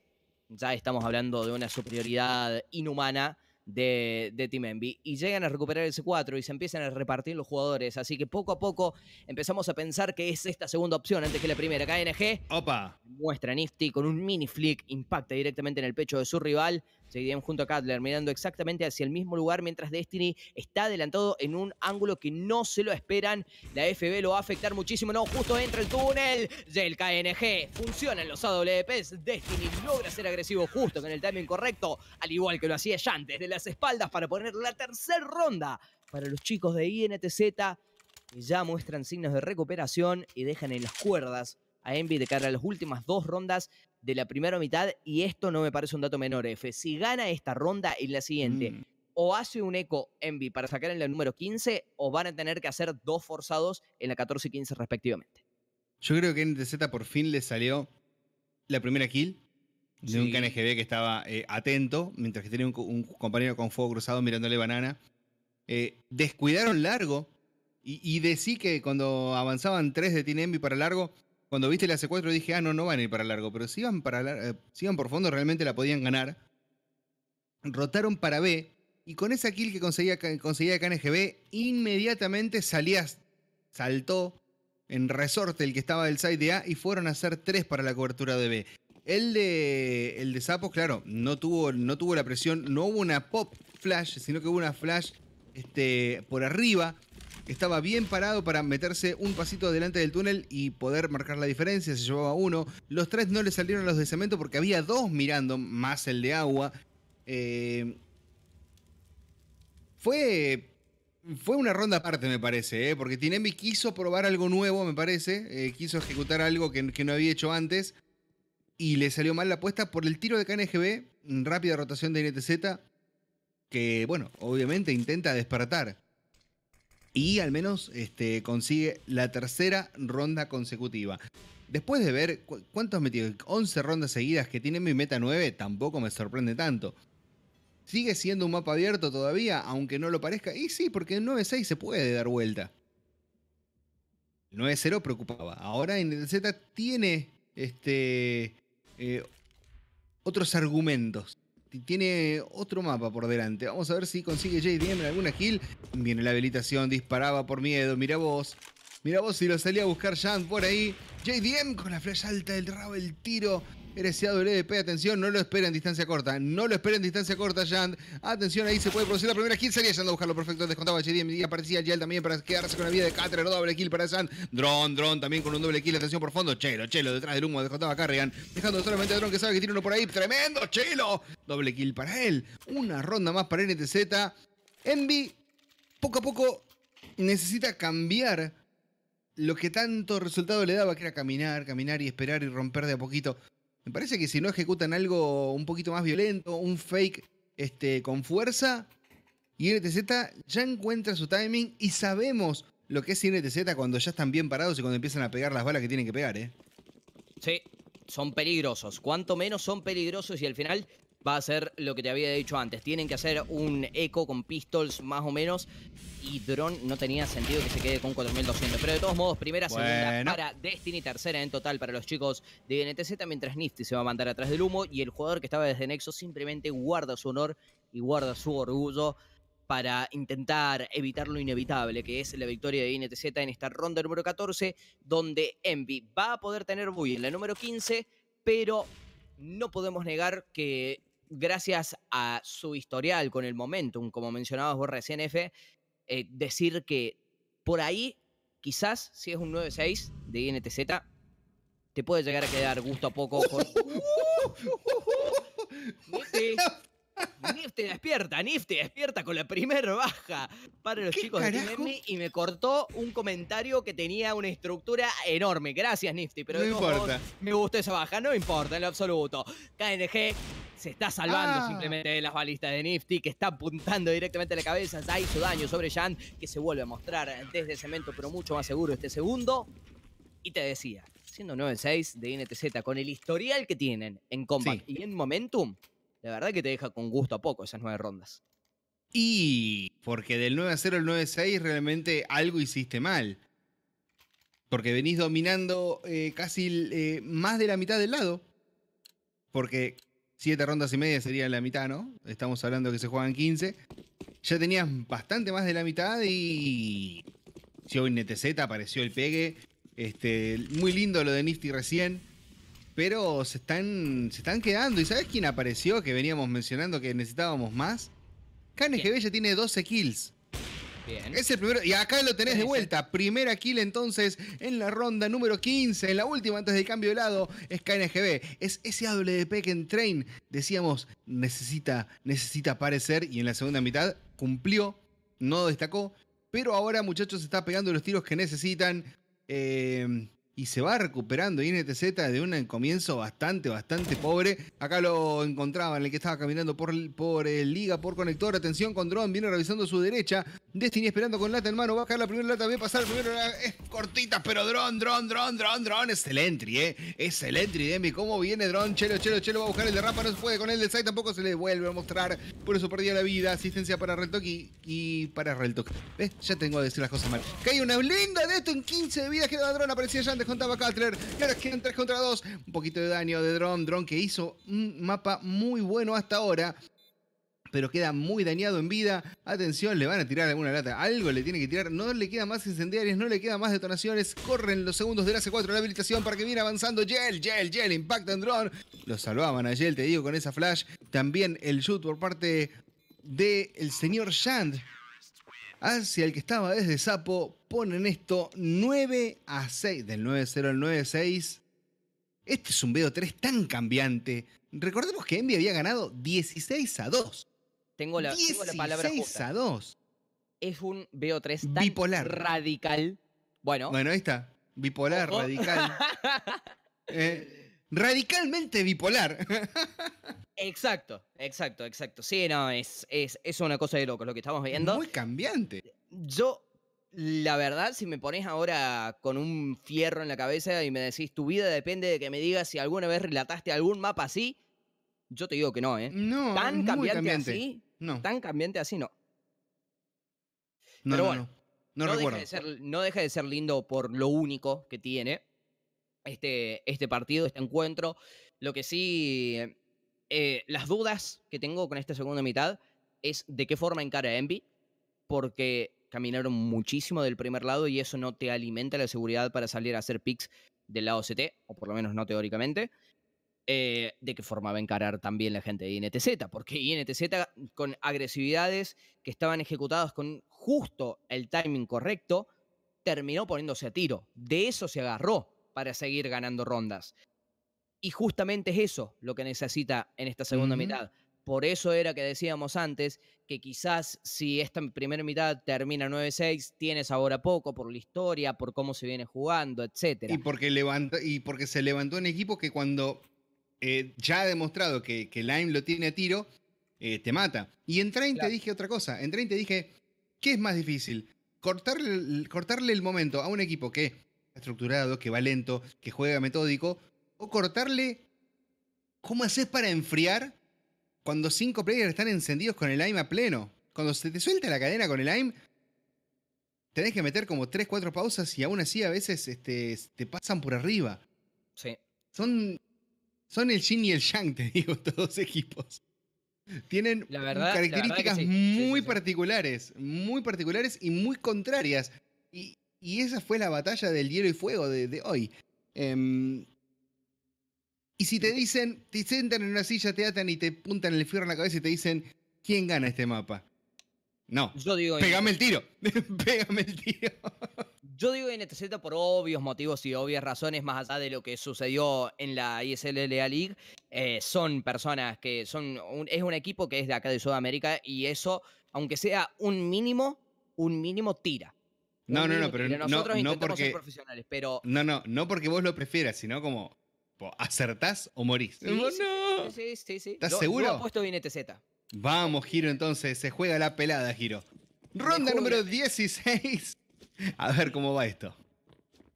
ya estamos hablando de una superioridad inhumana de, Team Envy. Y llegan a recuperar el C4 y se empiezan a repartir los jugadores. Así que poco a poco empezamos a pensar que es esta segunda opción antes que la primera. KNG. Opa. Muestra a Nifty con un mini flick, impacta directamente en el pecho de su rival. Seguían junto a Cutler mirando exactamente hacia el mismo lugar mientras Destiny está adelantado en un ángulo que no se lo esperan. La FB lo va a afectar muchísimo. No, justo entre el túnel del KNG. Funcionan los AWPs. Destiny logra ser agresivo justo con el timing correcto, al igual que lo hacía ya antes de las espaldas para poner la tercera ronda para los chicos de INTZ. Ya muestran signos de recuperación y dejan en las cuerdas a Envy de cara a las últimas dos rondas de la primera mitad. Y esto no me parece un dato menor, F. Si gana esta ronda en la siguiente, mm. o hace un eco Envy para sacar en la número 15, o van a tener que hacer dos forzados en la 14 y 15 respectivamente. Yo creo que NTZ por fin le salió la primera kill de un KNGB que estaba eh, atento, mientras que tenía un, compañero con fuego cruzado mirándole banana. Eh, descuidaron largo y, decí que cuando avanzaban tres de Tine Envy para largo, cuando viste la C4 dije, ah, no, no van a ir para largo, pero si iban, para eh, por fondo realmente la podían ganar. Rotaron para B y con esa kill que conseguía, conseguía acá inmediatamente salías, saltó en resorte el que estaba del side de A y fueron a hacer 3 para la cobertura de B. El de, el de Sapos, claro, no tuvo, no tuvo la presión, no hubo una pop flash, sino que hubo una flash este, por arriba estaba bien parado para meterse un pasito adelante del túnel y poder marcar la diferencia, se llevaba uno. Los tres no le salieron los de cemento porque había dos mirando, más el de agua. Eh, fue fue una ronda aparte, me parece, ¿eh? porque Tinemi quiso probar algo nuevo, me parece, eh, quiso ejecutar algo que, que, no había hecho antes, y le salió mal la apuesta por el tiro de KNGB, rápida rotación de NTZ, que, bueno, obviamente intenta despertar y al menos este, consigue la tercera ronda consecutiva. Después de ver cuántos metidos, 11 rondas seguidas que tiene mi meta 9, tampoco me sorprende tanto. Sigue siendo un mapa abierto todavía, aunque no lo parezca. Y sí, porque en 9-6 se puede dar vuelta. 9-0 preocupaba. Ahora en el Z tiene este, eh, otros argumentos tiene otro mapa por delante. Vamos a ver si consigue JDM en alguna kill. Viene la habilitación, disparaba por miedo. Mira vos. Mira vos si lo salía a buscar Jan por ahí. JDM con la flecha alta, el rabo, el tiro. Eres de atención, no lo espera en distancia corta. No lo espera en distancia corta, Jan. Atención, ahí se puede producir la primera kill. Salía Yand a buscarlo perfecto. Descontaba mi y aparecía Jan también para quedarse con la vida de Catra. Doble kill para Jan. Dron, Dron también con un doble kill. Atención por fondo. Chelo, Chelo detrás del humo. Descontaba Carrigan. Dejando solamente a Dron que sabe que tiene uno por ahí. Tremendo, Chelo. Doble kill para él. Una ronda más para NTZ. Envy, poco a poco, necesita cambiar lo que tanto resultado le daba, que era caminar, caminar y esperar y romper de a poquito. Me parece que si no ejecutan algo un poquito más violento, un fake este, con fuerza, INTZ ya encuentra su timing y sabemos lo que es INTZ cuando ya están bien parados y cuando empiezan a pegar las balas que tienen que pegar, ¿eh? Sí, son peligrosos. Cuanto menos son peligrosos y al final va a ser lo que te había dicho antes. Tienen que hacer un eco con pistols más o menos. Y Dron no tenía sentido que se quede con 4200. Pero de todos modos, primera, segunda para Destiny, tercera en total para los chicos de NTZ. Mientras Nifty se va a mandar atrás del humo. Y el jugador que estaba desde Nexo simplemente guarda su honor y guarda su orgullo para intentar evitar lo inevitable, que es la victoria de INTZ en esta ronda número 14, donde Envy va a poder tener Bui en la número 15, pero no podemos negar que gracias a su historial con el momentum, como mencionabas vos recién, eh, decir que por ahí, quizás, si es un 9-6 de INTZ, te puede llegar a quedar gusto a poco con... Nifty despierta, Nifty despierta con la primera baja. Para los chicos de y me cortó un comentario que tenía una estructura enorme. Gracias, Nifty, pero no importa. me gustó esa baja, no importa en lo absoluto. KNG se está salvando ah. simplemente de las balistas de Nifty, que está apuntando directamente a la cabeza. Ya hizo daño sobre Jan, que se vuelve a mostrar desde cemento, pero mucho más seguro este segundo. Y te decía, siendo 9-6 de NTZ, con el historial que tienen en combat y en Momentum, la verdad que te deja con gusto a poco esas nueve rondas. Y porque del 9 a 0 al 9 a 6 realmente algo hiciste mal. Porque venís dominando eh, casi eh, más de la mitad del lado. Porque siete rondas y media sería la mitad, ¿no? Estamos hablando que se juegan 15. Ya tenías bastante más de la mitad y. Si hoy NTZ e apareció el pegue. Este, muy lindo lo de Nifty recién pero se están, se están quedando. ¿Y sabes quién apareció que veníamos mencionando que necesitábamos más? KNGB ya tiene 12 kills. Bien. Es el primero, y acá lo tenés de vuelta. Primera kill entonces en la ronda número 15, en la última antes del cambio de lado, es KNGB. Es ese AWP que en Train decíamos necesita, necesita aparecer y en la segunda mitad cumplió, no destacó. Pero ahora muchachos está pegando los tiros que necesitan. Eh, y se va recuperando y INTZ de un comienzo bastante, bastante pobre. Acá lo encontraba en el que estaba caminando por, por eh, Liga, por Conector. Atención con Drone, viene revisando su derecha. Destiny esperando con lata en mano, va a caer la primera lata, a pasar primero. Es cortita, pero Drone, Drone, Drone, Drone, Drone. Es el entry, ¿eh? Es el entry, Demi. ¿Cómo viene Drone? Chelo, Chelo, Chelo va a buscar el de no se puede con el de Sai, tampoco se le vuelve a mostrar. Por eso perdía la vida. Asistencia para Reltok y, para Reltok. ¿Ves? Ya tengo que decir las cosas mal. hay una linda de esto en 15 de vida, queda Drone, aparecía ya antes Contaba Cutler. Y ahora quedan 3 contra 2. Un poquito de daño de dron dron que hizo un mapa muy bueno hasta ahora. Pero queda muy dañado en vida. Atención, le van a tirar alguna lata. Algo le tiene que tirar. No le queda más incendiarios, no le queda más detonaciones. Corren los segundos de ac C4 la habilitación para que viene avanzando. Gel, gel, gel, Impacta en Drone. Lo salvaban a gel te digo, con esa flash. También el shoot por parte del señor Shand hacia el que estaba desde Sapo, ponen esto 9 a 6, del 9-0 al 9-6. Este es un BO3 tan cambiante. Recordemos que Envy había ganado 16 a 2. Tengo la, palabra justa. a 2. Es un BO3 tan Bipolar. radical. Bueno. Bueno, ahí está. Bipolar, radical. Eh, radicalmente bipolar. Exacto, exacto, exacto. Sí, no, es, es, es una cosa de locos lo que estamos viendo. Muy cambiante. Yo, la verdad, si me pones ahora con un fierro en la cabeza y me decís, tu vida depende de que me digas si alguna vez relataste algún mapa así, yo te digo que no, ¿eh? No, tan cambiante, así. No. Tan cambiante así, no. Pero bueno, no, no. no deja de ser, no deja de ser lindo por lo único que tiene este, este partido, este encuentro. Lo que sí, eh, eh, las dudas que tengo con esta segunda mitad es de qué forma encara Envy, porque caminaron muchísimo del primer lado y eso no te alimenta la seguridad para salir a hacer picks del lado CT, o por lo menos no teóricamente. Eh, de qué forma va a encarar también la gente de INTZ, porque INTZ con agresividades que estaban ejecutadas con justo el timing correcto, terminó poniéndose a tiro. De eso se agarró para seguir ganando rondas. Y justamente es eso lo que necesita en esta segunda mitad. Por eso era que decíamos antes que quizás si esta primera mitad termina 9-6, tienes ahora poco por la historia, por cómo se viene jugando, etc. Y porque, y porque se levantó un equipo que cuando eh, ya ha demostrado que, que Lime lo tiene a tiro, eh, te mata. Y en 30 dije otra cosa. En 30 dije, ¿qué es más difícil? cortarle el momento a un equipo que estructurado, que va lento, que juega metódico, o cortarle cómo haces para enfriar cuando cinco players están encendidos con el aim a pleno. Cuando se te suelta la cadena con el aim, tenés que meter como 3, 4 pausas y aún así a veces este, te pasan por arriba. Sí. Son, son el yin y el yang, te digo, todos equipos. Tienen características muy particulares, muy particulares y muy contrarias. Y y esa fue la batalla del hielo y fuego de, hoy. Em, y si te dicen, te sentan en una silla, te atan y te puntan el fierro en la cabeza y te dicen, ¿quién gana este mapa? No. Yo digo Pégame el tiro. Pégame el tiro. Yo digo NTZ por obvios motivos y obvias razones, más allá de lo que sucedió en la ISLLA League. Eh, son personas que son. es un equipo que es de acá de Sudamérica y eso, aunque sea un mínimo, un mínimo tira. No, no, no, pero, nosotros no, porque, profesionales, pero... No, no, no porque vos lo prefieras, sino como acertás o morís. no, sí, sí, ¿Estás seguro? E Vamos, Giro, entonces, se juega la pelada, Giro. Ronda número 16. A ver cómo va esto.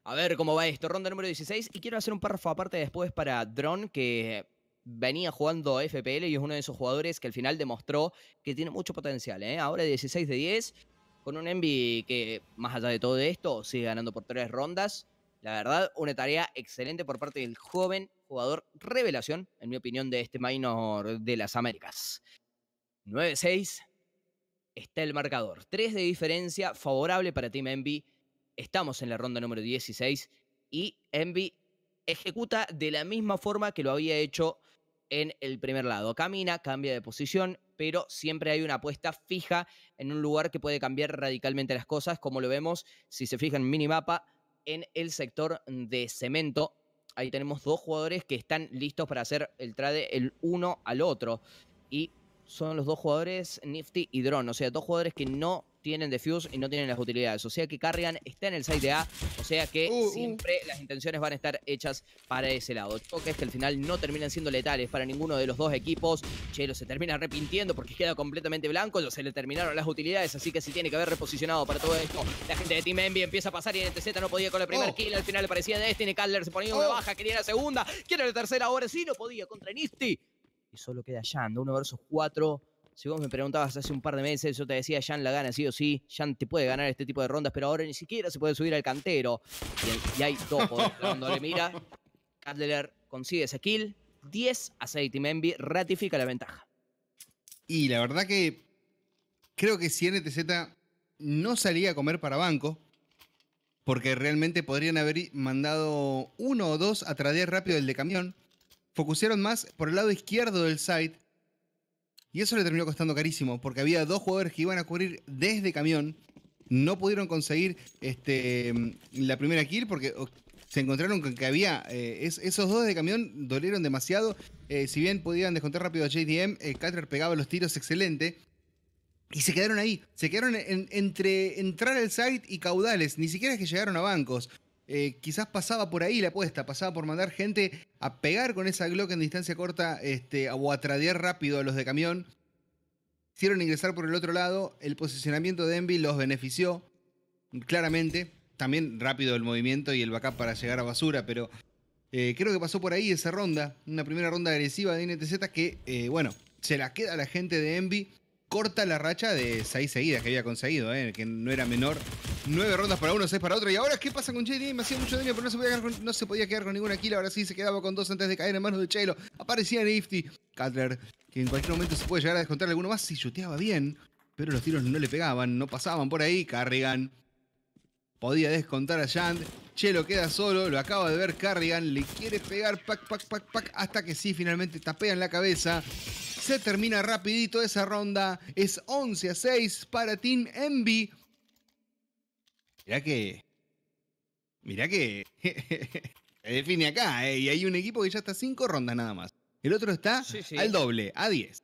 A ver cómo va esto. Ronda número 16. Y quiero hacer un párrafo aparte después para Drone, que venía jugando FPL y es uno de esos jugadores que al final demostró que tiene mucho potencial. ¿eh? Ahora 16 de 10 con un Envy que, más allá de todo esto, sigue ganando por tres rondas. La verdad, una tarea excelente por parte del joven jugador revelación, en mi opinión, de este minor de las Américas. 9-6 está el marcador. 3 de diferencia, favorable para Team Envy. Estamos en la ronda número 16 y Envy ejecuta de la misma forma que lo había hecho en el primer lado. Camina, cambia de posición, pero siempre hay una apuesta fija en un lugar que puede cambiar radicalmente las cosas, como lo vemos si se fijan en minimapa en el sector de cemento. Ahí tenemos dos jugadores que están listos para hacer el trade el uno al otro. Y son los dos jugadores Nifty y Drone, o sea, dos jugadores que no tienen de Fuse y no tienen las utilidades. O sea que Carrigan está en el side A, o sea que uh, uh. siempre las intenciones van a estar hechas para ese lado. es que al final no terminan siendo letales para ninguno de los dos equipos. Chelo se termina arrepintiendo porque queda completamente blanco, se le terminaron las utilidades, así que se tiene que haber reposicionado para todo esto. La gente de Team Envy empieza a pasar y en TZ no podía con el primer oh. kill, al final aparecía parecía Destiny, Calder se ponía una oh. baja, quería la segunda, quiere la tercera, ahora sí no podía contra Nisti. Y solo queda Yando, Uno versus 4. Si vos me preguntabas hace un par de meses, yo te decía, Jan la gana sí o sí, Jan te puede ganar este tipo de rondas, pero ahora ni siquiera se puede subir al cantero. Y, hay topo cuando le mira. Cadler consigue ese kill, 10 a 6, Team Envy ratifica la ventaja. Y la verdad que creo que si NTZ no salía a comer para banco, porque realmente podrían haber mandado uno o dos a traer rápido el de camión, focusieron más por el lado izquierdo del site y eso le terminó costando carísimo, porque había dos jugadores que iban a cubrir desde camión. No pudieron conseguir este, la primera kill porque se encontraron con que había. Eh, esos dos de camión dolieron demasiado. Eh, si bien podían descontar rápido a JDM, eh, pegaba los tiros excelente. Y se quedaron ahí, se quedaron entre entrar al site y caudales, ni siquiera es que llegaron a bancos. Eh, quizás pasaba por ahí la apuesta, pasaba por mandar gente a pegar con esa Glock en distancia corta este, o a tradear rápido a los de camión. Hicieron ingresar por el otro lado, el posicionamiento de Envy los benefició, claramente. También rápido el movimiento y el backup para llegar a basura, pero eh, creo que pasó por ahí esa ronda, una primera ronda agresiva de NTZ que, eh, bueno, se la queda la gente de Envy corta la racha de seis seguidas que había conseguido, eh, que no era menor. Nueve rondas para uno, seis para otro. Y ahora, ¿qué pasa con JD? Me hacía mucho daño, pero no se podía quedar con, ninguna kill. Ahora sí se quedaba con dos antes de caer en manos de Chelo. Aparecía Nifty, Cutler, que en cualquier momento se puede llegar a descontar alguno más si chuteaba bien. Pero los tiros no le pegaban, no pasaban por ahí. Carrigan podía descontar a Shand. Chelo queda solo, lo acaba de ver Carrigan, le quiere pegar, pac, pac, pac, pac, hasta que sí, finalmente tapean la cabeza. Se termina rapidito esa ronda. Es 11 a 6 para Team Envy. Mirá que... Mirá que... se define acá, ¿eh? Y hay un equipo que ya está 5 rondas nada más. El otro está al doble, a 10.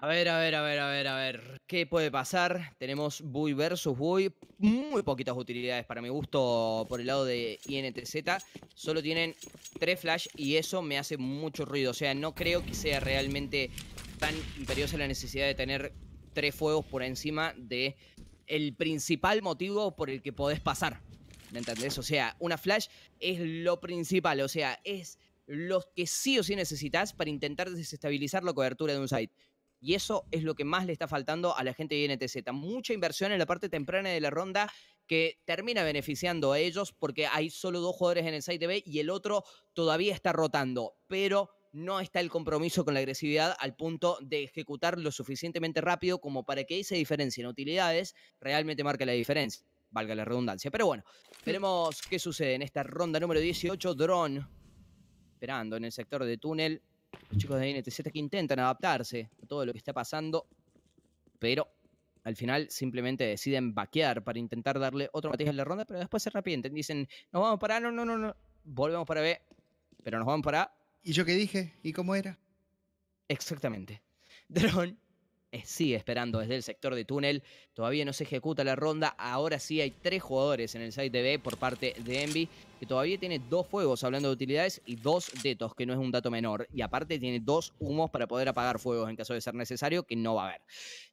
A ver, a ver, a ver, a ver, a ver. ¿Qué puede pasar? Tenemos Bui versus Bui. Muy poquitas utilidades para mi gusto por el lado de INTZ. Solo tienen tres flash y eso me hace mucho ruido. O sea, no creo que sea realmente tan imperiosa la necesidad de tener tres fuegos por encima de el principal motivo por el que podés pasar. ¿Me entendés? O sea, una flash es lo principal. O sea, es lo que sí o sí necesitas para intentar desestabilizar la cobertura de un site. Y eso es lo que más le está faltando a la gente de INTZ. Mucha inversión en la parte temprana de la ronda que termina beneficiando a ellos porque hay solo dos jugadores en el site B y el otro todavía está rotando. Pero no está el compromiso con la agresividad al punto de ejecutar lo suficientemente rápido como para que esa diferencia en utilidades realmente marque la diferencia. Valga la redundancia. Pero bueno, veremos qué sucede en esta ronda número 18. Drone esperando en el sector de túnel los chicos de NTZ que intentan adaptarse a todo lo que está pasando, pero al final simplemente deciden vaquear para intentar darle otro matiz a la ronda, pero después se arrepienten. Dicen, nos vamos para A, no, no, no, no, volvemos para B, pero nos vamos para A. ¿Y yo qué dije? ¿Y cómo era? Exactamente. Drone eh, sigue esperando desde el sector de túnel. Todavía no se ejecuta la ronda. Ahora sí hay tres jugadores en el site de B por parte de Envy, que todavía tiene dos fuegos hablando de utilidades y dos detos, que no es un dato menor. Y aparte tiene dos humos para poder apagar fuegos en caso de ser necesario, que no va a haber.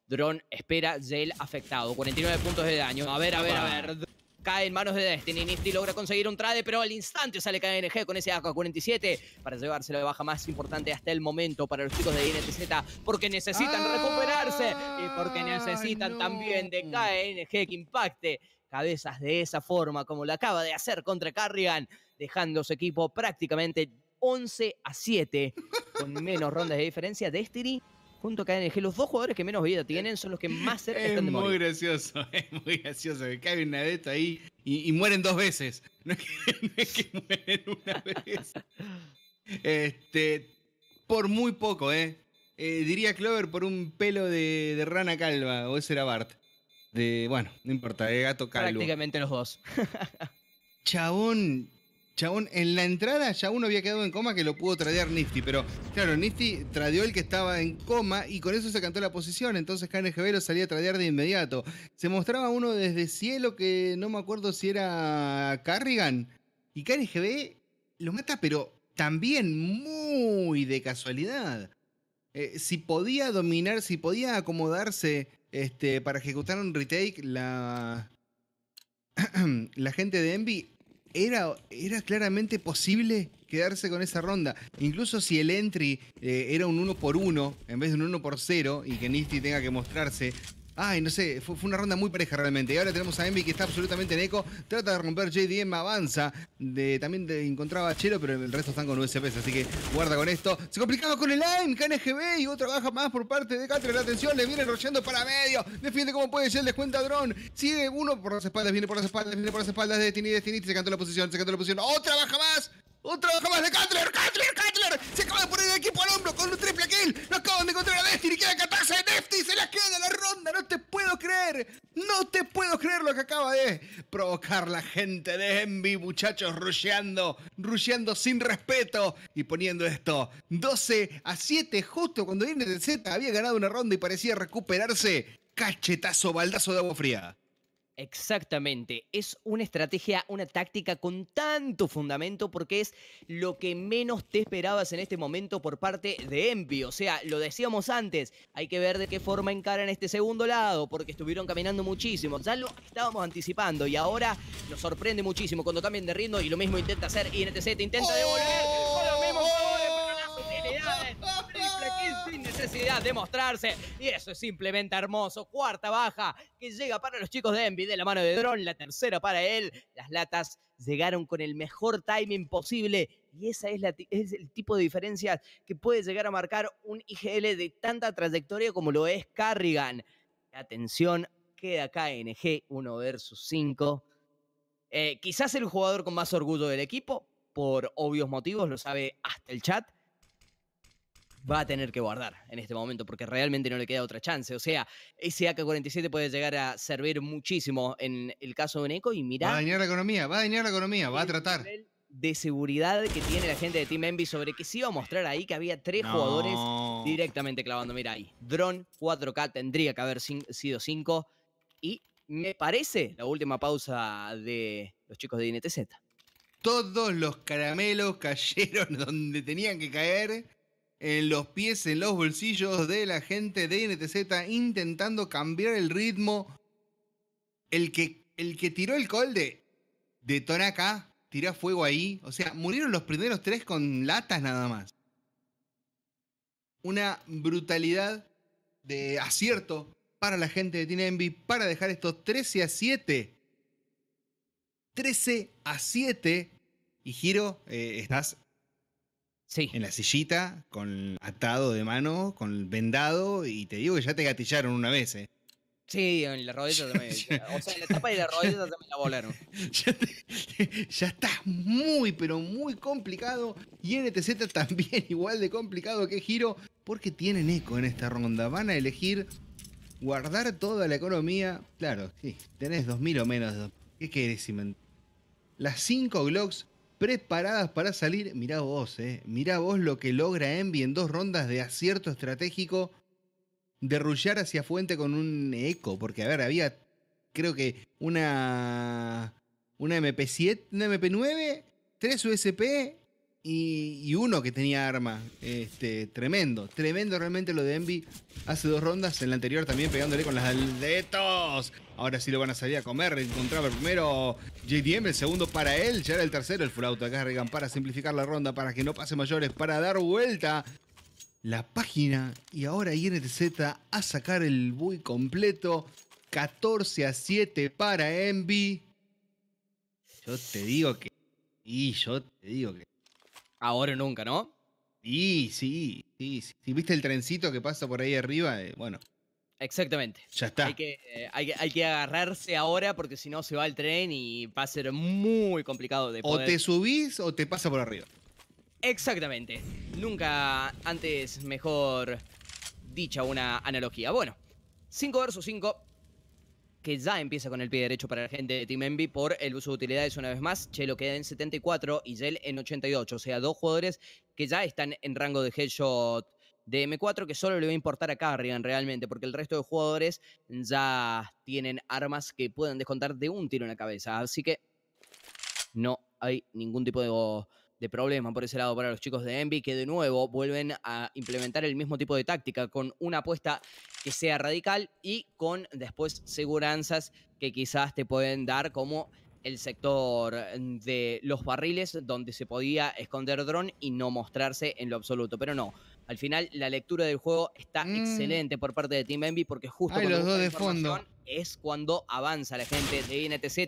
Drone espera, Jail afectado. 49 puntos de daño. A ver, a ver, a ver cae en manos de Destiny. Nifty logra conseguir un trade, pero al instante sale KNG con ese AK-47 para llevárselo de baja más importante hasta el momento para los chicos de INTZ, porque necesitan ah, recuperarse y porque necesitan también de KNG que impacte cabezas de esa forma como lo acaba de hacer contra Carrigan, dejando su equipo prácticamente 11 a 7 con menos rondas de diferencia. Destiny Junto a KNG, los dos jugadores que menos vida eh, tienen son los que más cerca están de morir. Es muy gracioso, es muy gracioso. Que cae una ahí y, mueren dos veces. No es, que, mueren una vez. Este, por muy poco, ¿eh? eh diría Clover por un pelo de, rana calva, o ese era Bart. De, bueno, no importa, de gato calvo. Prácticamente los dos. Chabón, Chabón, en la entrada ya uno había quedado en coma que lo pudo tradear Nifty, pero claro, Nifty tradeó el que estaba en coma y con eso se cantó la posición, entonces KNGB lo salía a tradear de inmediato. Se mostraba uno desde cielo que no me acuerdo si era Carrigan, y KNGB lo mata, pero también muy de casualidad. Eh, si podía dominar, si podía acomodarse este, para ejecutar un retake, la, la gente de Envy era, claramente posible quedarse con esa ronda. Incluso si el entry eh, era un 1 por 1 en vez de un 1 por 0 y que Nisti tenga que mostrarse Ay, no sé, fue, una ronda muy pareja realmente. Y ahora tenemos a Envy que está absolutamente en eco. Trata de romper JDM, avanza. también de, encontraba a Chelo, pero el resto están con USPs, así que guarda con esto. Se complicaba con el line, KNGB y otra baja más por parte de Catre. La atención le viene rollando para medio. Defiende cómo puede ser, descuenta dron. Sigue uno por las espaldas, viene por las espaldas, viene por las espaldas de Destiny. Destiny se cantó la posición, se cantó la posición. ¡Otra baja más! Otra baja más de Cutler! ¡Cutler! ¡Cutler! Se acaba de poner el equipo al hombro con un triple kill. no acaban de encontrar a Destiny. Queda catarse! de Destiny. Se la queda la ronda. No te puedo creer. No te puedo creer lo que acaba de provocar la gente de Envy. Muchachos, rusheando. Rusheando sin respeto. Y poniendo esto 12 a 7. Justo cuando viene de Z había ganado una ronda y parecía recuperarse. Cachetazo, baldazo de agua fría. Exactamente, es una estrategia, una táctica con tanto fundamento porque es lo que menos te esperabas en este momento por parte de Envy. O sea, lo decíamos antes, hay que ver de qué forma encaran este segundo lado porque estuvieron caminando muchísimo. Ya lo estábamos anticipando y ahora nos sorprende muchísimo cuando cambian de ritmo y lo mismo intenta hacer INTZ, intenta devolver. de mostrarse. Y eso es simplemente hermoso. Cuarta baja que llega para los chicos de Envy de la mano de Dron. La tercera para él. Las latas llegaron con el mejor timing posible. Y ese es, es el tipo de diferencia que puede llegar a marcar un IGL de tanta trayectoria como lo es Carrigan. Atención, queda acá NG 1 versus 5. Eh, quizás el jugador con más orgullo del equipo, por obvios motivos, lo sabe hasta el chat va a tener que guardar en este momento porque realmente no le queda otra chance. O sea, ese AK-47 puede llegar a servir muchísimo en el caso de un eco y mira Va a dañar la economía, va a dañar la economía, va a tratar. de seguridad que tiene la gente de Team Envy sobre que se iba a mostrar ahí que había tres jugadores directamente clavando. Mira ahí, Drone 4K tendría que haber sido 5 y me parece la última pausa de los chicos de INTZ. Todos los caramelos cayeron donde tenían que caer en los pies, en los bolsillos de la gente de NTZ, intentando cambiar el ritmo. El que, el que tiró el colde de acá, tira fuego ahí. O sea, murieron los primeros tres con latas nada más. Una brutalidad de acierto para la gente de Tina para dejar estos 13 a 7. 13 a 7. Y Giro, eh, estás Sí. En la sillita, con atado de mano, con vendado, y te digo que ya te gatillaron una vez, ¿eh? Sí, en la rodilla también. o sea, en la tapa y la rodilla también la volaron. Ya, estás muy, pero muy complicado. Y NTZ también igual de complicado que Giro, porque tienen eco en esta ronda. Van a elegir guardar toda la economía. Claro, sí, tenés 2.000 o menos. ¿Qué querés, Las 5 Glocks preparadas para salir. Mirá vos, eh. Mirá vos lo que logra Envy en dos rondas de acierto estratégico. Derrullar hacia Fuente con un eco. Porque, a ver, había. Creo que una. Una MP7. Una MP9. Tres USP y, uno que tenía arma. Este, tremendo, tremendo realmente lo de Envy. Hace dos rondas, en la anterior también pegándole con las dedos. Ahora sí lo van a salir a comer. Encontraba el primero JDM, el segundo para él. Ya era el tercero el full auto acá, Regan, para simplificar la ronda, para que no pase mayores, para dar vuelta la página. Y ahora INTZ a sacar el buey completo. 14 a 7 para Envy. Yo te digo que. Y yo te digo que ahora nunca, ¿no? sí, sí, sí. Si viste el trencito que pasa por ahí arriba, eh, bueno. Exactamente. Ya está. Eh, hay que, hay, que agarrarse ahora porque si no se va el tren y va a ser muy complicado de poder... O te subís o te pasa por arriba. Exactamente. Nunca antes mejor dicha una analogía. Bueno, 5 vs 5 que ya empieza con el pie derecho para la gente de Team Envy por el uso de utilidades una vez más. Chelo queda en 74 y Yel en 88. O sea, dos jugadores que ya están en rango de headshot de M4 que solo le va a importar a Carrigan realmente, porque el resto de jugadores ya tienen armas que pueden descontar de un tiro en la cabeza. Así que no hay ningún tipo de de problema por ese lado para los chicos de Envy, que de nuevo vuelven a implementar el mismo tipo de táctica con una apuesta que sea radical y con después seguranzas que quizás te pueden dar como el sector mm, de los barriles donde se podía esconder dron y no mostrarse en lo absoluto, pero no. Al final la lectura del juego está mm. excelente por parte de Team Envy porque justo los dos de fondo. es cuando avanza la gente de INTZ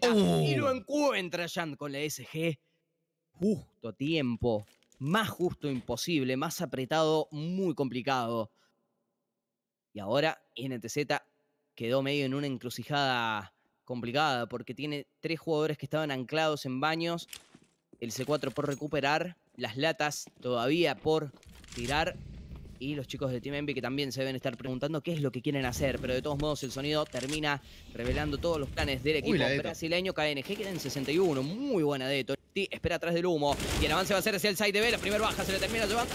y lo uh. encuentra Jan con la SG justo tiempo, más justo imposible, más apretado, muy complicado. Y ahora NTZ quedó medio en una encrucijada complicada porque tiene tres jugadores que estaban anclados en baños, el C4 por recuperar, las latas todavía por tirar y los chicos del Team Envy que también se deben estar preguntando qué es lo que quieren hacer, pero de todos modos el sonido termina revelando todos los planes del equipo brasileño. KNG queda en 61, muy buena de T espera atrás del humo y el avance va a ser hacia el side de B, la primera baja se le termina llevando.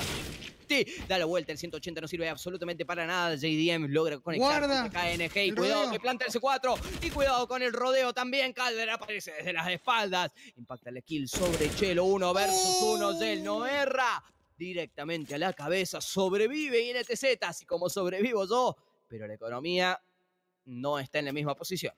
T da la vuelta, el 180 no sirve absolutamente para nada. JDM logra conectar con KNG y cuidado que planta el C4 y cuidado con el rodeo también. Calder aparece desde las espaldas, impacta el kill sobre Chelo Uno versus ¡Oh! uno. del noerra no directamente a la cabeza. Sobrevive INTZ, e así como sobrevivo yo, pero la economía no está en la misma posición.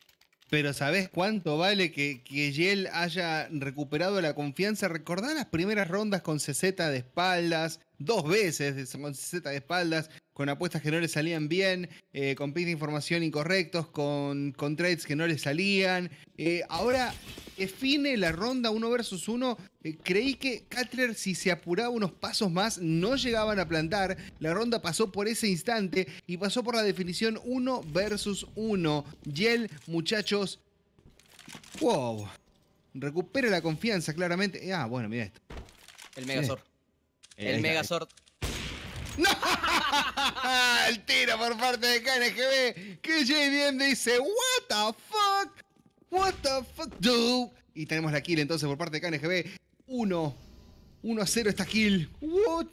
Pero ¿sabés cuánto vale que, que Yel haya recuperado la confianza? Recordá las primeras rondas con CZ de espaldas, dos veces con CZ de espaldas, con apuestas que no le salían bien, eh, con picks de información incorrectos, con, con trades que no le salían. Eh, ahora, define la ronda 1 versus 1. Eh, creí que Cutler, si se apuraba unos pasos más, no llegaban a plantar. La ronda pasó por ese instante y pasó por la definición 1 versus 1. Yel, muchachos. Wow. Recupera la confianza, claramente. Ah, bueno, mira esto. El Megazord. El Megazord ¡No! El tiro por parte de KNGB. Que JBM dice, ¿What the fuck? ¿What the fuck, dude? Y tenemos la kill entonces por parte de KNGB. Uno 1 a 0 está kill.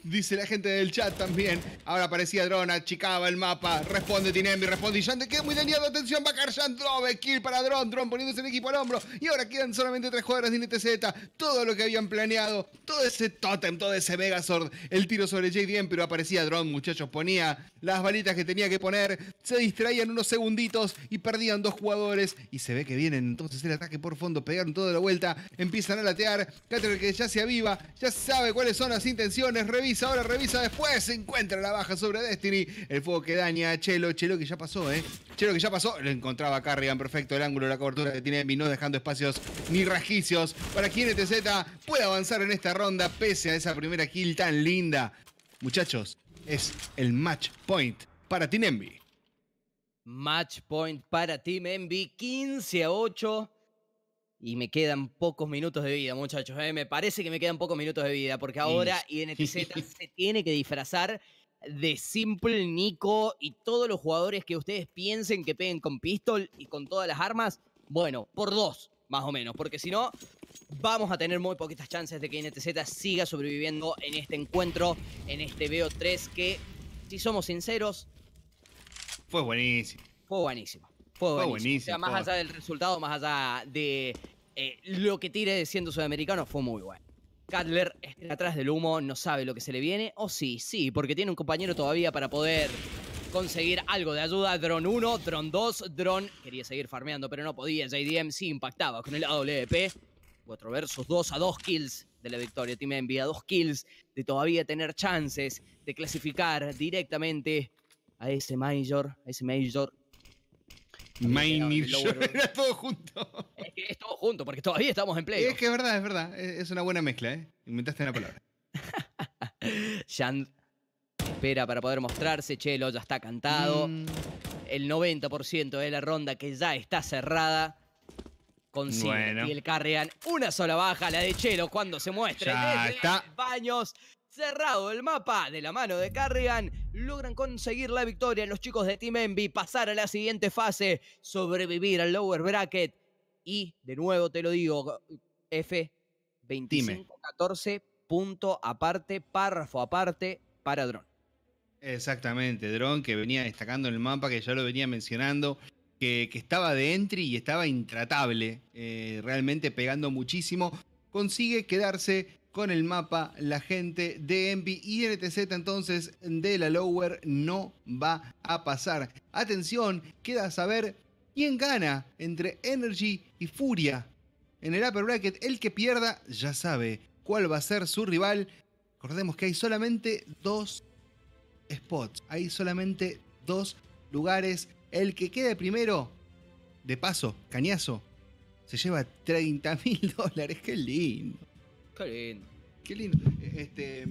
Dice la gente del chat también. Ahora aparecía dron, Achicaba el mapa. Responde Tinembi, responde de Que muy dañado. Atención, va a Karjan Drove. Kill para Dron. Dron poniéndose el equipo al hombro. Y ahora quedan solamente tres jugadores de NTZ. Todo lo que habían planeado. Todo ese totem, todo ese Megazord. El tiro sobre JDM, pero aparecía dron, muchachos. Ponía las balitas que tenía que poner. Se distraían unos segunditos y perdían dos jugadores. Y se ve que vienen entonces el ataque por fondo. Pegaron toda la vuelta. Empiezan a latear. que ya se aviva. Ya se sabe cuáles son las intenciones, revisa ahora, revisa después, se encuentra la baja sobre Destiny, el fuego que daña a Chelo, Chelo que ya pasó, ¿eh? Chelo que ya pasó, lo encontraba Carrigan, perfecto el ángulo, la cobertura que tiene Envy, no dejando espacios ni rajicios para que NTZ pueda avanzar en esta ronda pese a esa primera kill tan linda. Muchachos, es el match point para Team Envy. Match point para Team Envy, 15 a 8. Y me quedan pocos minutos de vida, muchachos. ¿eh? Me parece que me quedan pocos minutos de vida, porque ahora INTZ se tiene que disfrazar de Simple, Nico y todos los jugadores que ustedes piensen que peguen con pistol y con todas las armas. Bueno, por dos, más o menos, porque si no, vamos a tener muy poquitas chances de que INTZ siga sobreviviendo en este encuentro, en este BO3, que, si somos sinceros, fue buenísimo. Fue buenísimo. Fue buenísimo. Fue buenísimo. O sea, más allá del resultado, más allá de eh, lo que tire siendo sudamericano fue muy bueno. Cutler está atrás del humo, no sabe lo que se le viene. O oh, sí, sí, porque tiene un compañero todavía para poder conseguir algo de ayuda. Drone 1, Drone 2, Drone. Quería seguir farmeando, pero no podía. JDM sí impactaba con el AWP. Cuatro versus 2 a 2 kills de la victoria. Team a dos kills de todavía tener chances de clasificar directamente a ese Major, a ese Major todo junto. Es que es todo junto, porque todavía estamos en play. Es que es verdad, es verdad. Es una buena mezcla, ¿eh? Inventaste una palabra. Jan espera para poder mostrarse. Chelo ya está cantado. Mm. El 90% de la ronda que ya está cerrada. Consigue y el Carrian una sola baja, la de Chelo cuando se muestra. Ya está. Baños cerrado el mapa de la mano de Carrigan, logran conseguir la victoria los chicos de Team Envy, pasar a la siguiente fase, sobrevivir al lower bracket y de nuevo te lo digo, F 25 14 punto aparte, párrafo aparte para Drone. Exactamente, Drone que venía destacando en el mapa, que ya lo venía mencionando, que, estaba de entry y estaba intratable, eh, realmente pegando muchísimo, consigue quedarse con el mapa la gente de Envy y NTZ e entonces de la Lower no va a pasar. Atención, queda saber quién gana entre Energy y Furia. En el upper bracket el que pierda ya sabe cuál va a ser su rival. Recordemos que hay solamente dos spots, hay solamente dos lugares. El que quede primero, de paso, cañazo, se lleva 30.000 mil dólares, qué lindo. Qué lindo. Qué lindo. Este,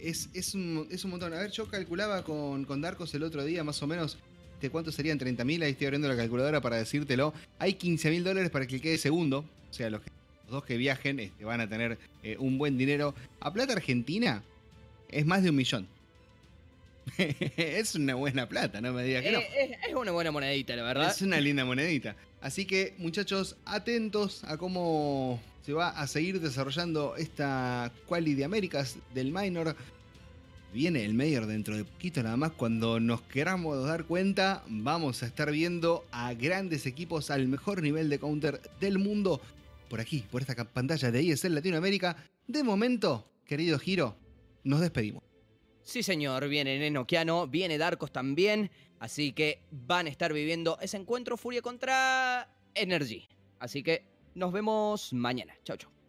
es, un, es un montón. A ver, yo calculaba con, con Darkos el otro día, más o menos, de cuánto serían 30.000. Ahí estoy abriendo la calculadora para decírtelo. Hay 15.000 dólares para que quede segundo. O sea, los, dos que viajen este, van a tener eh, un buen dinero. A plata argentina es más de un millón. es una buena plata, no me digas que no. Eh, eh, es, una buena monedita, la verdad. Es una linda monedita. Así que, muchachos, atentos a cómo se va a seguir desarrollando esta quali de Américas del minor. Viene el mayor dentro de poquito nada más. Cuando nos queramos dar cuenta, vamos a estar viendo a grandes equipos al mejor nivel de counter del mundo. Por aquí, por esta pantalla de ISL Latinoamérica. De momento, querido Giro, nos despedimos. Sí, señor, viene Nenokiano, viene Darkos también. Así que van a estar viviendo ese encuentro Furia contra Energy. Así que nos vemos mañana. Chao, chao.